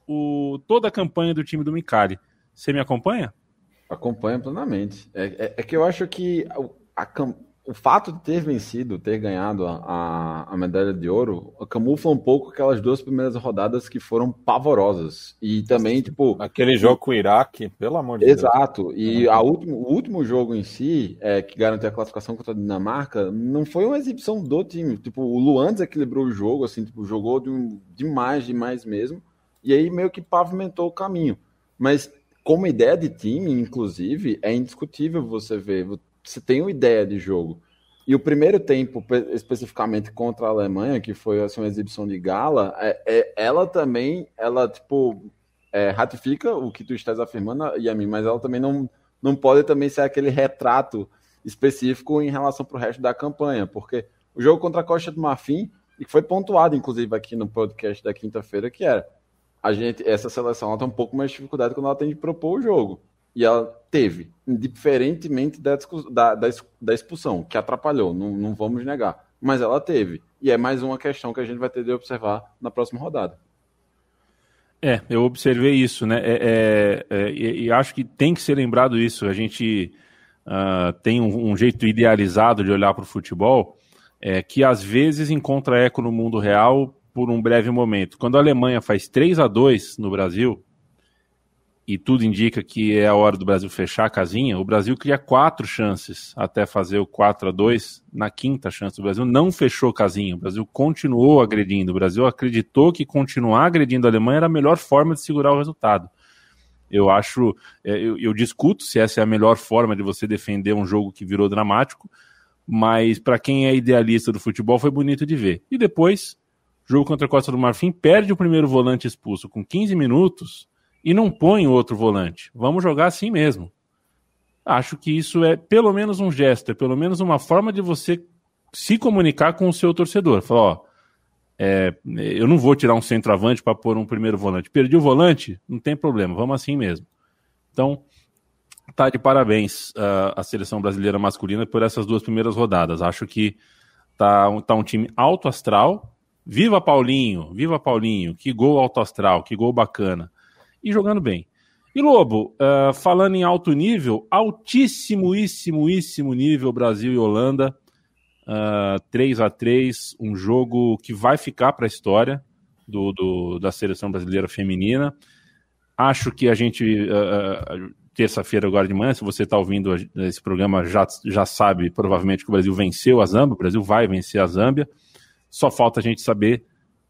o, toda a campanha do time do Micali. Você me acompanha? Acompanha plenamente. É, é, é, que eu acho que a, a, o fato de ter vencido, ter ganhado a, a, medalha de ouro, camufla um pouco aquelas duas primeiras rodadas que foram pavorosas. E também, tipo. Aquele jogo com o Iraque, pelo amor de exato. Deus. Exato. E uhum. último, o último jogo em si, é, que garantiu a classificação contra a Dinamarca, não foi uma exibição do time. Tipo, o Luan desequilibrou o jogo, assim, tipo, jogou de um, demais, demais mesmo. E aí meio que pavimentou o caminho. Mas como ideia de time, inclusive, é indiscutível você ver. Você tem uma ideia de jogo. E o primeiro tempo, especificamente contra a Alemanha, que foi assim, uma exibição de gala, é, é ela também, ela, tipo, é, ratifica o que tu estás afirmando, e a mim, mas ela também não, não pode também ser aquele retrato específico em relação para o resto da campanha, porque o jogo contra a Costa do Marfim, e que foi pontuado, inclusive, aqui no podcast da quinta-feira, que era a gente, essa seleção ela tem um pouco mais de dificuldade quando ela tem de propor o jogo. E ela teve, diferentemente da, da, da, da expulsão, que atrapalhou, não, não vamos negar. Mas ela teve. E é mais uma questão que a gente vai ter de observar na próxima rodada. É, eu observei isso, né? É, é, é, e acho que tem que ser lembrado isso. A gente uh, tem um, um, jeito idealizado de olhar para o futebol, é que às vezes encontra eco no mundo real por um breve momento. Quando a Alemanha faz 3 a 2 no Brasil, e tudo indica que é a hora do Brasil fechar a casinha, o Brasil cria quatro chances até fazer o 4 a 2 na quinta chance. O Brasil não fechou a casinha, o Brasil continuou agredindo, o Brasil acreditou que continuar agredindo a Alemanha era a melhor forma de segurar o resultado. Eu acho, é, eu, eu discuto se essa é a melhor forma de você defender um jogo que virou dramático, mas para quem é idealista do futebol foi bonito de ver. E depois Jogo contra a Costa do Marfim, perde o primeiro volante expulso com 15 minutos e não põe outro volante. Vamos jogar assim mesmo. Acho que isso é pelo menos um gesto, é pelo menos uma forma de você se comunicar com o seu torcedor. Falar, ó, é, eu não vou tirar um centroavante para pôr um primeiro volante. Perdi o volante? Não tem problema, vamos assim mesmo. Então, tá de parabéns uh, a seleção brasileira masculina por essas duas primeiras rodadas. Acho que tá, tá um time alto astral, Viva Paulinho, viva Paulinho, que gol alto astral, que gol bacana. E jogando bem. E Lobo, uh, falando em alto nível, altíssimo,íssimo,íssimo nível Brasil e Holanda. Uh, eh, 3 a 3 um jogo que vai ficar para a história do, do, da seleção brasileira feminina. Acho que a gente, uh, terça-feira agora de manhã, se você está ouvindo esse programa, já, já sabe provavelmente que o Brasil venceu a Zâmbia, o Brasil vai vencer a Zâmbia. Só falta a gente saber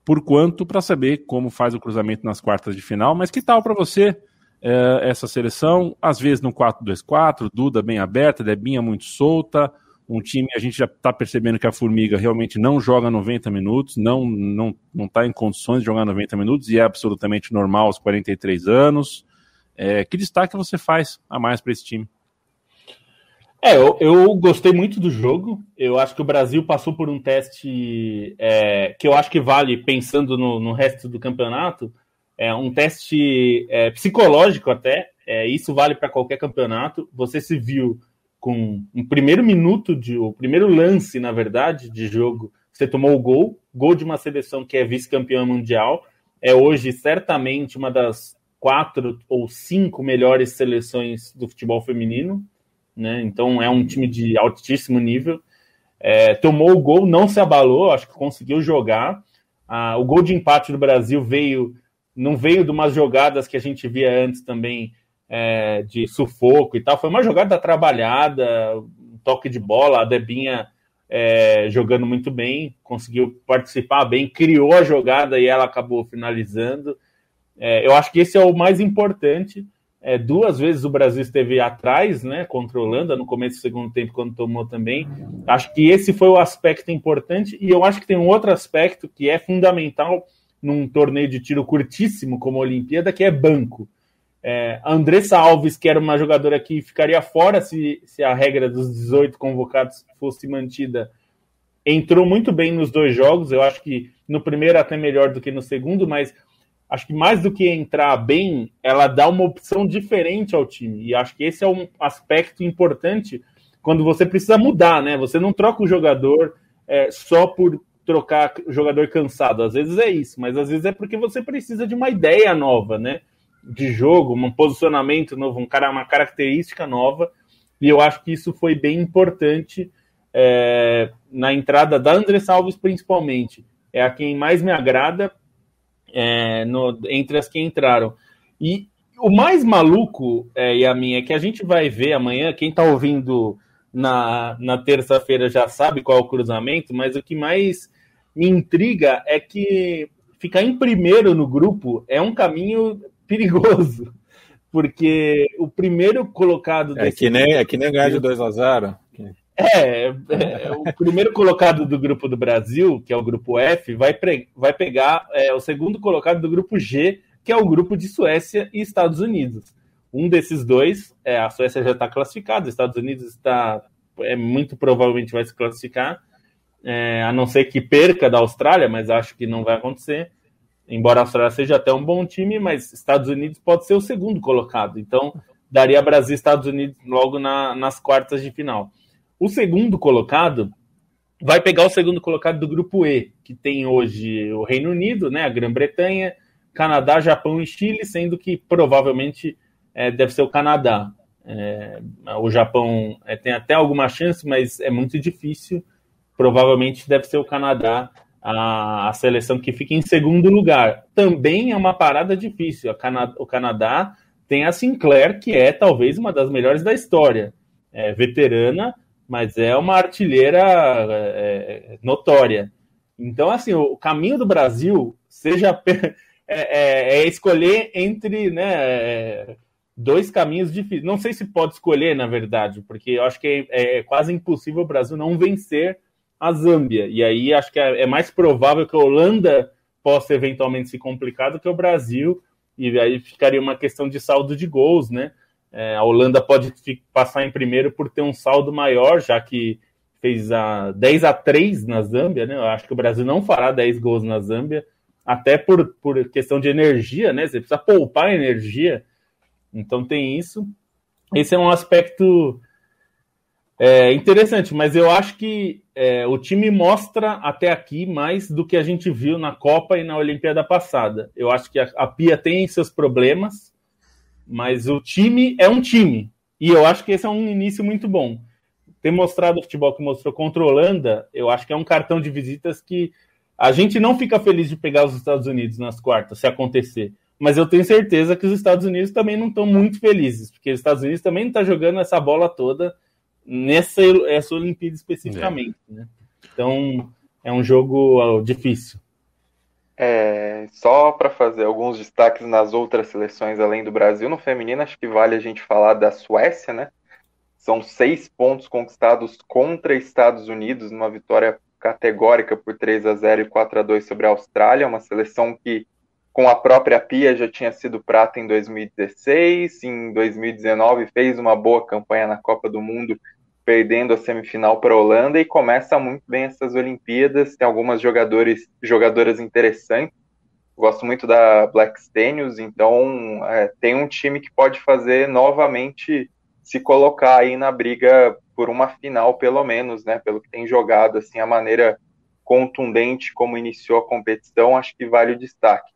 por quanto para saber como faz o cruzamento nas quartas de final. Mas que tal para você é, essa seleção? Às vezes no 4-2-4, Duda bem aberta, Debinha muito solta. Um time, a gente já está percebendo que a Formiga realmente não joga 90 minutos, não não não está em condições de jogar 90 minutos e é absolutamente normal aos 43 anos. É, que destaque você faz a mais para esse time? É, eu, eu, gostei muito do jogo. Eu acho que o Brasil passou por um teste é, que eu acho que vale, pensando no, no, resto do campeonato, é um teste é, psicológico até. É, isso vale para qualquer campeonato. Você se viu com um primeiro minuto de o primeiro lance, na verdade, de jogo. Você tomou o gol, gol de uma seleção que é vice-campeã mundial. É hoje certamente uma das quatro ou cinco melhores seleções do futebol feminino né? Então é um time de altíssimo nível. É, tomou o gol, não se abalou, acho que conseguiu jogar. Ah, o gol de empate do Brasil veio, não veio de umas jogadas que a gente via antes também é, de sufoco e tal. Foi uma jogada trabalhada, um toque de bola, a Debinha é, jogando muito bem, conseguiu participar bem, criou a jogada e ela acabou finalizando. É, eu acho que esse é o mais importante é, duas vezes o Brasil esteve atrás, né, contra Holanda, no começo do segundo tempo, quando tomou também. Acho que esse foi o aspecto importante, e eu acho que tem um outro aspecto que é fundamental num torneio de tiro curtíssimo como a Olimpíada, que é banco. É, a Andressa Alves, que era uma jogadora que ficaria fora se, se a regra dos 18 convocados fosse mantida, entrou muito bem nos dois jogos. Eu acho que no primeiro até melhor do que no segundo, mas acho que mais do que entrar bem, ela dá uma opção diferente ao time. E acho que esse é um aspecto importante quando você precisa mudar, né? Você não troca o jogador é, só por trocar jogador cansado. Às vezes é isso, mas às vezes é porque você precisa de uma ideia nova, né? De jogo, um posicionamento novo, um cara, uma característica nova. E eu acho que isso foi bem importante é, na entrada da André Salves principalmente. É a quem mais me agrada é, no, entre as que entraram. E o mais maluco, é, e a minha, é que a gente vai ver amanhã, quem está ouvindo na, na terça-feira já sabe qual é o cruzamento, mas o que mais me intriga é que ficar em primeiro no grupo é um caminho (laughs) perigoso. Porque o primeiro colocado. É que nem, é que nem ganhar de 2 a 0. É, é, é, o primeiro colocado do grupo do Brasil, que é o grupo F, vai, pre, vai pegar é, o segundo colocado do grupo G, que é o grupo de Suécia e Estados Unidos. Um desses dois, é, a Suécia já está classificada, os Estados Unidos está é, muito provavelmente vai se classificar, é, a não ser que perca da Austrália, mas acho que não vai acontecer. Embora a Austrália seja até um bom time, mas Estados Unidos pode ser o segundo colocado. Então, daria Brasil e Estados Unidos logo na, nas quartas de final. O segundo colocado vai pegar o segundo colocado do grupo E, que tem hoje o Reino Unido, né, a Grã-Bretanha, Canadá, Japão e Chile, sendo que provavelmente é, deve ser o Canadá. É, o Japão é, tem até alguma chance, mas é muito difícil. Provavelmente deve ser o Canadá a, a seleção que fica em segundo lugar. Também é uma parada difícil. Cana, o Canadá tem a Sinclair, que é talvez uma das melhores da história, é veterana, mas é uma artilheira é, é, notória. Então, assim, o caminho do Brasil seja (laughs) é, é, é escolher entre né, é, dois caminhos difíceis. Não sei se pode escolher, na verdade, porque eu acho que é, é, quase impossível o Brasil não vencer a Zâmbia. E aí acho que é, mais provável que a Holanda possa eventualmente se complicar do que o Brasil. E aí ficaria uma questão de saldo de gols, né? É, a Holanda pode passar em primeiro por ter um saldo maior, já que fez a 10 a 3 na Zâmbia, né? Eu acho que o Brasil não fará 10 gols na Zâmbia, até por, por questão de energia, né? Você precisa poupar energia. Então tem isso. Esse é um aspecto é, interessante, mas eu acho que é, o time mostra até aqui mais do que a gente viu na Copa e na Olimpíada passada. Eu acho que a, a Pia tem seus problemas, mas o time é um time. E eu acho que esse é um início muito bom. Ter mostrado o futebol que mostrou contra a Holanda, eu acho que é um cartão de visitas que a gente não fica feliz de pegar os Estados Unidos nas quartas, se acontecer. Mas eu tenho certeza que os Estados Unidos também não estão muito felizes, porque os Estados Unidos também não estão tá jogando essa bola toda nessa essa Olimpíada especificamente. É. Né? Então, é um jogo difícil. É, só para fazer alguns destaques nas outras seleções além do Brasil, no feminino, acho que vale a gente falar da Suécia, né? São seis pontos conquistados contra Estados Unidos numa vitória categórica por 3 a 0 e 4 a 2 sobre a Austrália, uma seleção que com a própria Pia já tinha sido prata em 2016, em 2019 fez uma boa campanha na Copa do Mundo perdendo a semifinal para a Holanda e começa muito bem essas Olimpíadas. Tem algumas jogadores, jogadoras interessantes. Gosto muito da Black Stenius, então é, tem um time que pode fazer novamente se colocar aí na briga por uma final, pelo menos, né? Pelo que tem jogado, assim, a maneira contundente como iniciou a competição, acho que vale o destaque.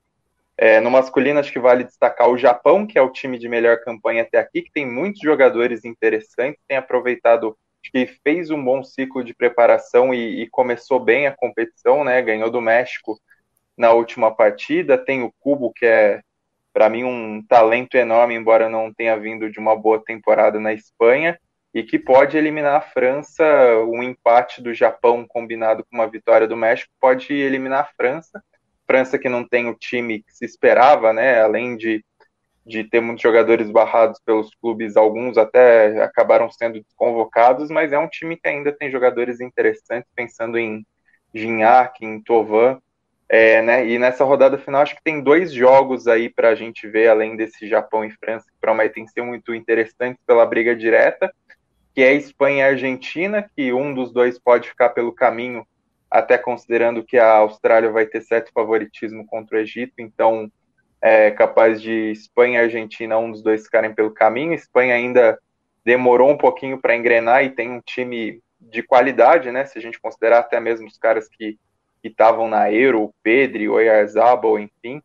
É, no masculino, acho que vale destacar o Japão, que é o time de melhor campanha até aqui, que tem muitos jogadores interessantes, tem aproveitado, acho que fez um bom ciclo de preparação e, e começou bem a competição, né? Ganhou do México na última partida. Tem o Cubo, que é, para mim, um talento enorme, embora não tenha vindo de uma boa temporada na Espanha, e que pode eliminar a França. Um empate do Japão combinado com uma vitória do México pode eliminar a França França que não tem o time que se esperava, né? Além de, de ter muitos jogadores barrados pelos clubes, alguns até acabaram sendo convocados, mas é um time que ainda tem jogadores interessantes, pensando em Gignac, em Tovan, é, né? E nessa rodada final acho que tem dois jogos aí para a gente ver, além desse Japão e França, que prometem ser muito interessantes pela briga direta, que é Espanha e Argentina, que um dos dois pode ficar pelo caminho até considerando que a Austrália vai ter certo favoritismo contra o Egito, então é capaz de Espanha e Argentina, um dos dois ficarem pelo caminho. A Espanha ainda demorou um pouquinho para engrenar e tem um time de qualidade, né? Se a gente considerar até mesmo os caras que estavam na Euro, o Pedri, o Oyarzabal, enfim.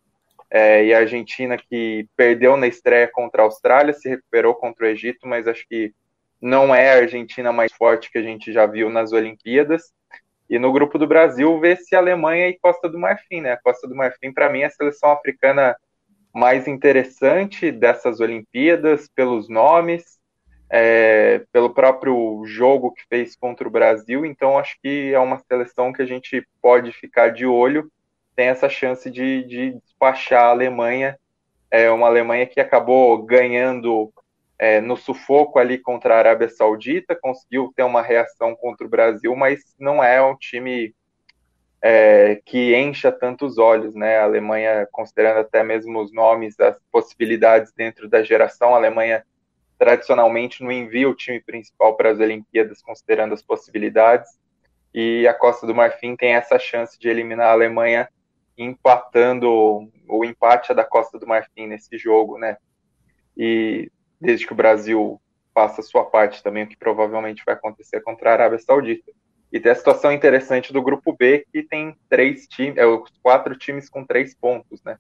É, e a Argentina que perdeu na estreia contra a Austrália, se recuperou contra o Egito, mas acho que não é a Argentina mais forte que a gente já viu nas Olimpíadas. E no grupo do Brasil vê-se Alemanha e Costa do Marfim, né? Costa do Marfim, para mim, é a seleção africana mais interessante dessas Olimpíadas, pelos nomes, é, pelo próprio jogo que fez contra o Brasil. Então, acho que é uma seleção que a gente pode ficar de olho. Tem essa chance de, de despachar a Alemanha. É uma Alemanha que acabou ganhando é, no sufoco ali contra a Arábia Saudita, conseguiu ter uma reação contra o Brasil, mas não é um time é, que encha tantos olhos, né? A Alemanha, considerando até mesmo os nomes, as possibilidades dentro da geração, a Alemanha tradicionalmente não envia o time principal para as Olimpíadas, considerando as possibilidades, e a Costa do Marfim tem essa chance de eliminar a Alemanha empatando o empate é da Costa do Marfim nesse jogo, né? E desde que o Brasil faça sua parte também, o que provavelmente vai acontecer contra a Arábia Saudita. E tem a situação interessante do grupo B, que tem três times, é, quatro times com três pontos, né?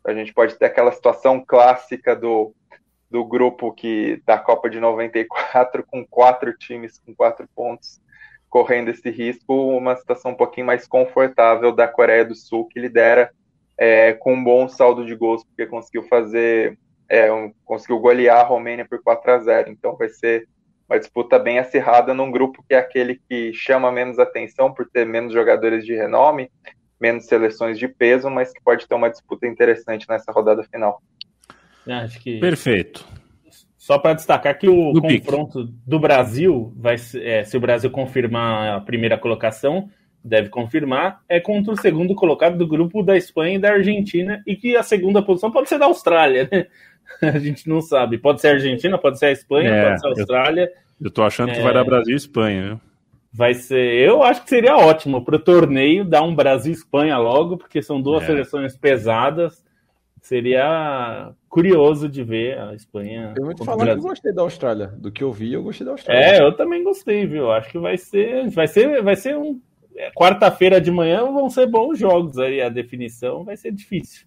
Então a gente pode ter aquela situação clássica do, do grupo que da Copa de 94, com quatro times com quatro pontos, correndo esse risco, uma situação um pouquinho mais confortável da Coreia do Sul, que lidera é, com um bom saldo de gols, porque conseguiu fazer é, um, conseguiu golear a Romênia por 4 a 0 Então vai ser uma disputa bem acirrada num grupo que é aquele que chama menos atenção por ter menos jogadores de renome, menos seleções de peso, mas que pode ter uma disputa interessante nessa rodada final. É, acho que... Perfeito. Só para destacar que o do confronto pique. do Brasil vai é, se o Brasil confirmar a primeira colocação, deve confirmar, é contra o segundo colocado do grupo da Espanha e da Argentina, e que a segunda posição pode ser da Austrália, né? (laughs) a gente não sabe. Pode ser a Argentina, pode ser a Espanha, é, pode ser a Austrália. Eu, eu tô achando que vai é. dar Brasil e Espanha. Viu? Vai ser. Eu acho que seria ótimo para o torneio dar um Brasil e Espanha logo, porque são duas é. seleções pesadas. Seria curioso de ver a Espanha. Eu vou te falar que eu gostei da Austrália. Do que eu vi, eu gostei da Austrália. É, eu também gostei, viu? Acho que vai ser. Vai ser, vai ser um. É, quarta-feira de manhã vão ser bons jogos aí. A definição vai ser difícil.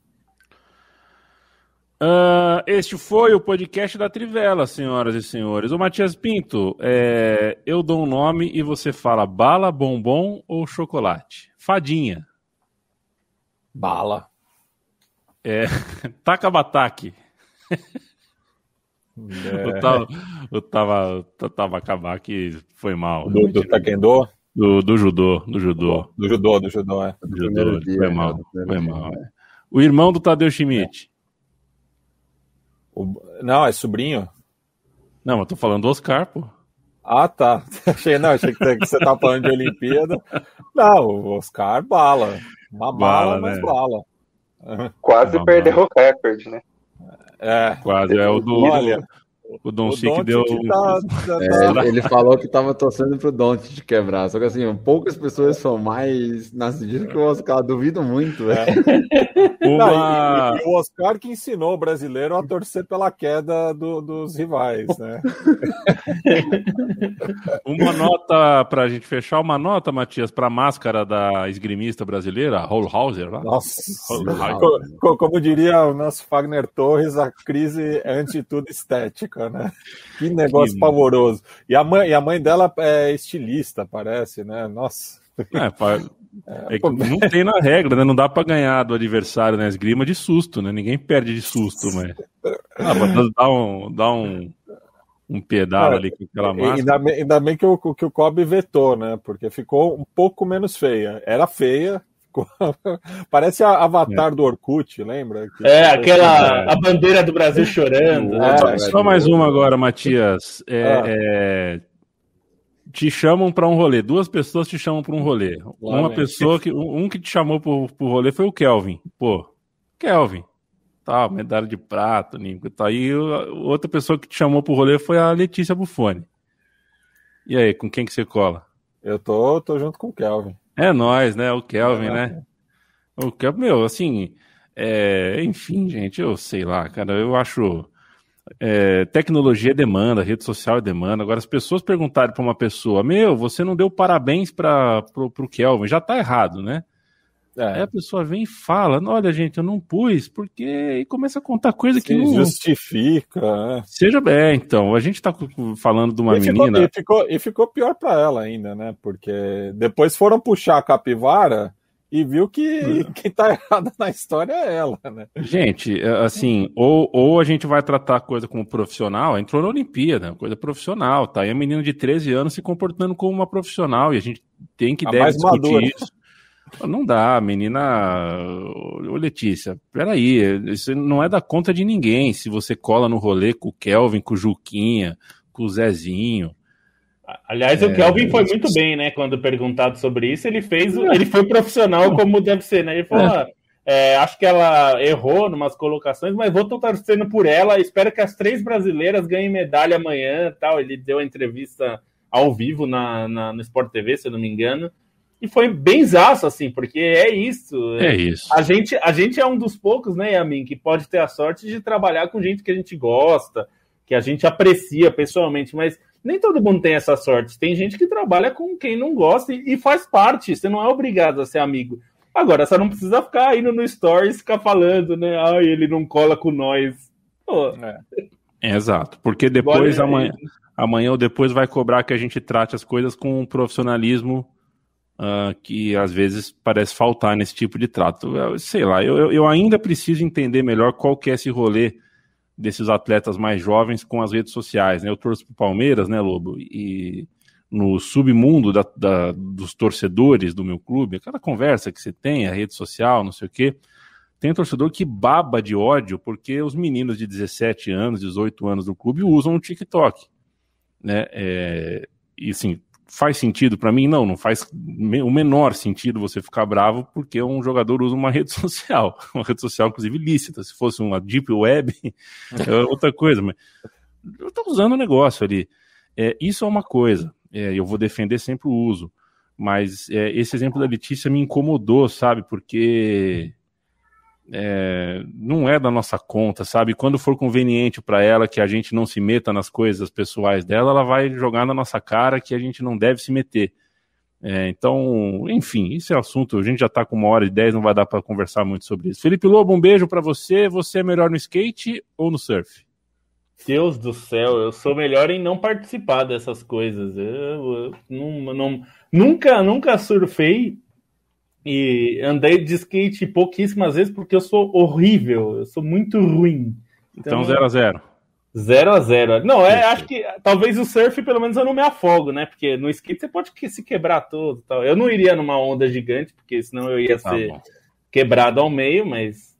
Uh, este foi o podcast da Trivela, senhoras e senhores. O Matias Pinto, é, eu dou um nome e você fala bala, bombom ou chocolate? Fadinha. Bala. É, (laughs) taca bataque. É. O Tava, o Tava, acabar que foi mal. Do, do Taekwondo? Do, do judô, do judô. Do judô, do judô, é. Do judô, dia, né? foi mal, foi mal. É. O irmão do Tadeu Schmidt. O... Não, é sobrinho. Não, eu tô falando do Oscar, pô. Ah, tá. (laughs) Achei, não, achei que você tava tá falando de Olimpíada. Não, o Oscar bala. Uma bala, bala mas né? bala. Quase perdeu o recorde, né? É. Quase, é o do. Olha, o Don Chic deu. Tá, é, tá, tá. ele falou que estava torcendo pro Don de quebrar. Só que assim, poucas pessoas são mais nascidas que o Oscar. Duvido muito. Né? É. (laughs) Uma... Não, e, e o Oscar que ensinou o brasileiro a torcer pela queda do, dos rivais, né? (laughs) uma nota para a gente fechar, uma nota, Matias, para a máscara da esgrimista brasileira, Holhauser. Lá. Nossa, Como, como diria o nosso Fagner Torres, a crise é antes de tudo estética né? Que negócio que pavoroso. E a, mãe, e a mãe dela é estilista, parece, né? Nossa. É, (laughs) é, é não (laughs) tem na regra, né? Não dá para ganhar do adversário né? esgrima de susto, né? Ninguém perde de susto, mas. Ah, mas dá um. Dá um um pedal ali com aquela máscara. Ainda, bem, ainda bem que o, que o Kobe vetou, né? Porque ficou um pouco menos feia. Era feia, (laughs) Parece a avatar é. do Orkut, lembra? Que é, aquela a bandeira do Brasil chorando. É, só é, mais é. uma agora, Matias. É, ah. é te chamam para um rolê, duas pessoas te chamam para um rolê. Claro, uma pessoa que um que te chamou para o rolê foi o Kelvin. Pô, Kelvin, tá, medalha de prata, Nico, tá aí. Outra pessoa que te chamou para o rolê foi a Letícia Bufone. E aí, com quem que você cola? Eu tô, tô junto com o Kelvin. É nós, né? O Kelvin, é, né? É. O Kelvin, meu, assim, é... enfim, gente, eu sei lá, cara, eu acho. É, tecnologia demanda, rede social demanda. Agora, as pessoas perguntarem para uma pessoa: Meu, você não deu parabéns para o Kelvin, já está errado, né? É. Aí a pessoa vem e fala: olha, gente, eu não pus, porque. E começa a contar coisa Se que não. Justifica. É. Seja bem, é, então. A gente tá falando de uma e menina. Ficou, e, ficou, e ficou pior para ela ainda, né? Porque depois foram puxar a capivara e viu que é. quem tá (laughs) errada na história é ela, né? Gente, é, assim, ou, ou a gente vai tratar a coisa como profissional, entrou na Olimpíada, coisa profissional, tá? E a menina de 13 anos se comportando como uma profissional, e a gente tem que a deve discutir madura. isso. Não dá, menina. Ô, Letícia, peraí, isso não é da conta de ninguém se você cola no rolê com o Kelvin, com o Juquinha, com o Zezinho. Aliás, é, o Kelvin foi muito bem, né? Quando perguntado sobre isso, ele fez, é. ele foi profissional como deve ser, né? Ele falou: é. Ah, é, acho que ela errou em umas colocações, mas vou estar torcendo por ela. Espero que as três brasileiras ganhem medalha amanhã, tal. Ele deu a entrevista ao vivo na, na no Sport TV, se eu não me engano. E foi bem zaço, assim, porque é isso. Né? É isso. A gente, a gente é um dos poucos, né, Yamin, que pode ter a sorte de trabalhar com gente que a gente gosta, que a gente aprecia pessoalmente, mas nem todo mundo tem essa sorte. Tem gente que trabalha com quem não gosta e, e faz parte. Você não é obrigado a ser amigo. Agora, você não precisa ficar indo no stories ficar falando, né? Ai, ele não cola com nós. Pô. É. Exato, porque depois, é amanhã, amanhã ou depois, vai cobrar que a gente trate as coisas com um profissionalismo uh, que às vezes parece faltar nesse tipo de trato. Eu, sei lá, eu, eu ainda preciso entender melhor qual que é esse rolê desses atletas mais jovens com as redes sociais. Né? Eu torço para o Palmeiras, né, Lobo? E no submundo da, da, dos torcedores do meu clube, aquela conversa que você tem, a rede social, não sei o quê, tem um torcedor que baba de ódio porque os meninos de 17 anos, 18 anos do clube usam o TikTok. Né? É, e assim, faz sentido para mim? Não, não faz o menor sentido você ficar bravo porque um jogador usa uma (laughs) rede social, uma rede social inclusive lícita. Se fosse uma deep web, (laughs) é outra coisa, mas estou usando o negócio ali. É, isso é uma coisa. É, eu vou defender sempre o uso, mas é, esse exemplo da Letícia me incomodou, sabe? Porque é, não é da nossa conta, sabe? Quando for conveniente para ela que a gente não se meta nas coisas pessoais dela, ela vai jogar na nossa cara que a gente não deve se meter. É, então, enfim, esse é assunto. A gente já está com uma hora e dez, não vai dar para conversar muito sobre isso. Felipe Lobo, um beijo para você. Você é melhor no skate ou no surf? Deus do céu, eu sou melhor em não participar dessas coisas. Eu, eu, não, não, nunca, nunca surfei e andei de skate pouquíssimas vezes porque eu sou horrível, eu sou muito ruim. Então 0 então, a 0 0 a 0 Não, é, acho que talvez o surf, pelo menos, eu não me afogo, né? Porque no skate você pode se quebrar todo tal. Eu não iria numa onda gigante, porque senão eu ia tá ser bom. quebrado ao meio, mas.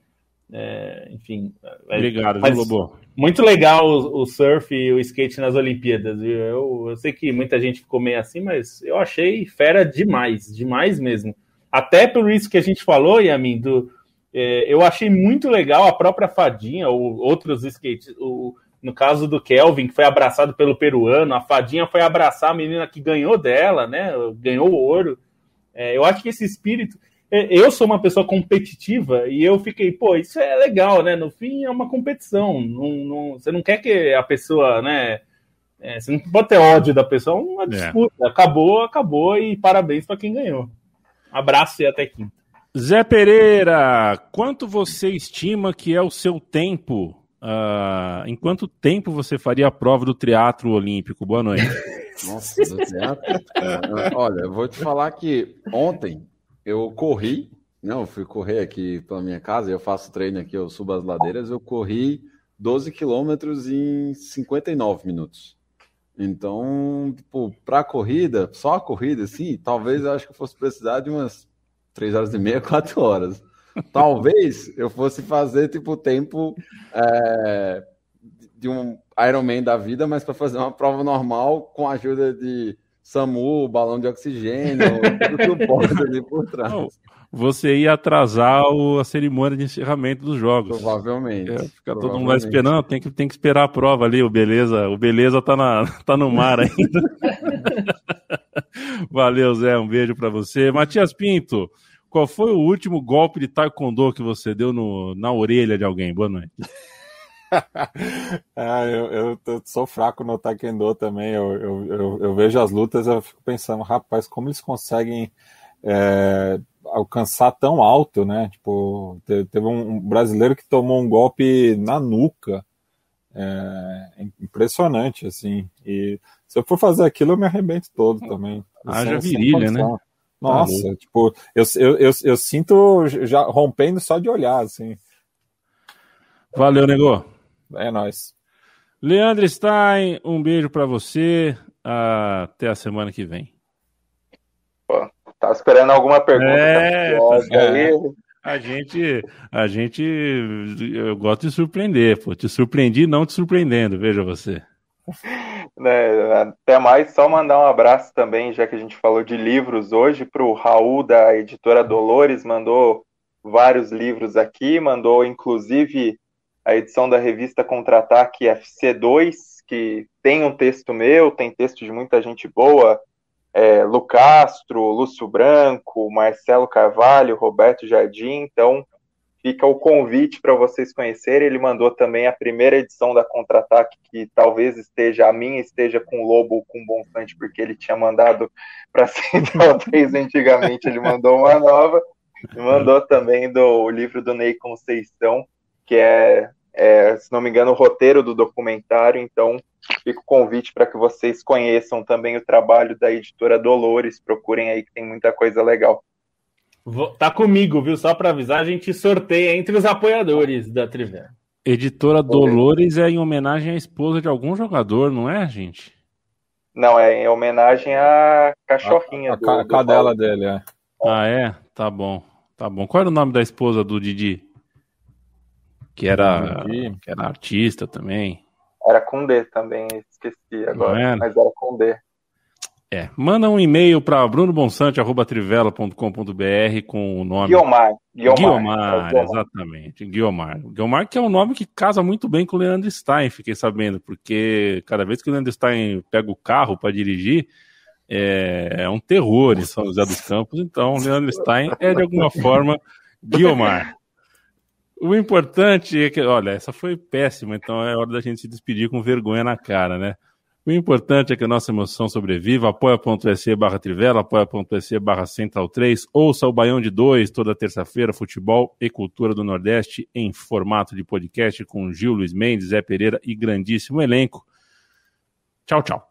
É, enfim. É, Obrigado, mas, viu, Lobo? Muito legal o, o, surf e o skate nas Olimpíadas, viu? Eu, eu sei que muita gente ficou meio assim, mas eu achei fera demais, demais mesmo. Até por isso que a gente falou, Yamin, do, é, eu achei muito legal a própria Fadinha, ou outros skates, o, no caso do Kelvin, que foi abraçado pelo peruano, a Fadinha foi abraçar a menina que ganhou dela, né? Ganhou o ouro. É, eu acho que esse espírito. É, eu sou uma pessoa competitiva e eu fiquei, pô, isso é legal, né? No fim é uma competição. Não, não, você não quer que a pessoa, né? É, você não pode ter ódio da pessoa, é uma é. disputa. É. Acabou, acabou e parabéns para quem ganhou. Abraço e até quinta. Zé Pereira, quanto você estima que é o seu tempo? Uh, em quanto tempo você faria a prova do teatro olímpico? Boa noite. (laughs) Nossa, do teatro? É, olha, eu vou te falar que ontem eu corri, não, né, eu fui correr aqui pela minha casa, eu faço treino aqui, eu subo as ladeiras, eu corri 12 quilômetros em 59 minutos. Então, tipo, a corrida, só a corrida, assim, talvez eu acho que eu fosse precisar de umas 3 horas e meia, 4 (laughs) horas. Talvez eu fosse fazer, tipo, tempo é, de um Ironman da vida, mas para fazer uma prova normal com a ajuda de SAMU, balão de oxigênio, tudo que eu posso (laughs) ali por trás. Não, você ia atrasar o, a cerimônia de encerramento dos jogos. Provavelmente. É, fica provavelmente. todo mundo lá esperando, tem que, tem que esperar a prova ali, o Beleza, o Beleza tá, na, (laughs) tá no mar ainda. (laughs) Valeu, Zé, um beijo para você. Matias Pinto, qual foi o último golpe de taekwondo que você deu no, na orelha de alguém? Boa noite. (laughs) ah, eu, eu, eu, sou fraco no taekwondo também. Eu, eu, vejo as lutas, eu fico pensando, rapaz, como eles conseguem é, alcançar tão alto, né? Tipo, teve um brasileiro que tomou um golpe na nuca. É impressionante, assim. E se eu for fazer aquilo, eu me arrebento todo é. também. Haja virilha, né? Tá Nossa, tipo, eu, eu, eu, eu, sinto já rompendo só de olhar, assim. Valeu, nego. É nóis. Leandro Stein, um beijo para você. Até a semana que vem. Pô, Tá esperando alguma pergunta. É, tá tá a gente, a gente, eu gosto de surpreender, pô. Te surpreendi não te surpreendendo, veja você. É, até mais, só mandar um abraço também, já que a gente falou de livros hoje, para o Raul da editora Dolores, mandou vários livros aqui, mandou inclusive a edição da revista Contra-Ataque FC2, que tem um texto meu, tem texto de muita gente boa, é, Lucastro, Lúcio Branco, Marcelo Carvalho, Roberto Jardim. Então, fica o convite para vocês conhecerem. Ele mandou também a primeira edição da Contra-Ataque, que talvez esteja a minha, esteja com o Lobo ou com o Bonfante, porque ele tinha mandado para Central 3 antigamente, ele mandou uma nova. mandou também do, o livro do Ney Conceição, que é é, se não me engano, o roteiro do documentário. Então, fica o convite para que vocês conheçam também o trabalho da editora Dolores. Procurem aí que tem muita coisa legal. Vou, tá comigo, viu? Só para avisar, a gente sorteia entre os apoiadores da Trivela. Editora Dolores é em homenagem à esposa de algum jogador, não é, gente? Não, é em homenagem à cachorrinha. A, a, do, a cadela do dele, é. Ah, é? Tá bom. Tá bom. Qual era o nome da esposa do Didi? que era, que era artista também. Era com D também, esqueci tá agora, era. mas era com D. É, manda um e-mail para trivela.com.br com o nome... Guiomar. Guiomar, Guiomar, é exatamente, Guiomar. Guiomar que é um nome que casa muito bem com o Leandro Stein, fiquei sabendo, porque cada vez que o Leandro Stein pega o carro para dirigir, é, é um terror em São José dos Campos, então o Leandro Stein é de alguma forma Guiomar. (laughs) O importante é que, olha, essa foi péssima, então é hora da gente se despedir com vergonha na cara, né? O importante é que a nossa emoção sobreviva. Apoia.se barra Trivela, apoia.se barra Central 3. Ouça o Baião de 2 toda terça-feira, futebol e cultura do Nordeste em formato de podcast com Gil Luiz Mendes, Zé Pereira e grandíssimo elenco. Tchau, tchau.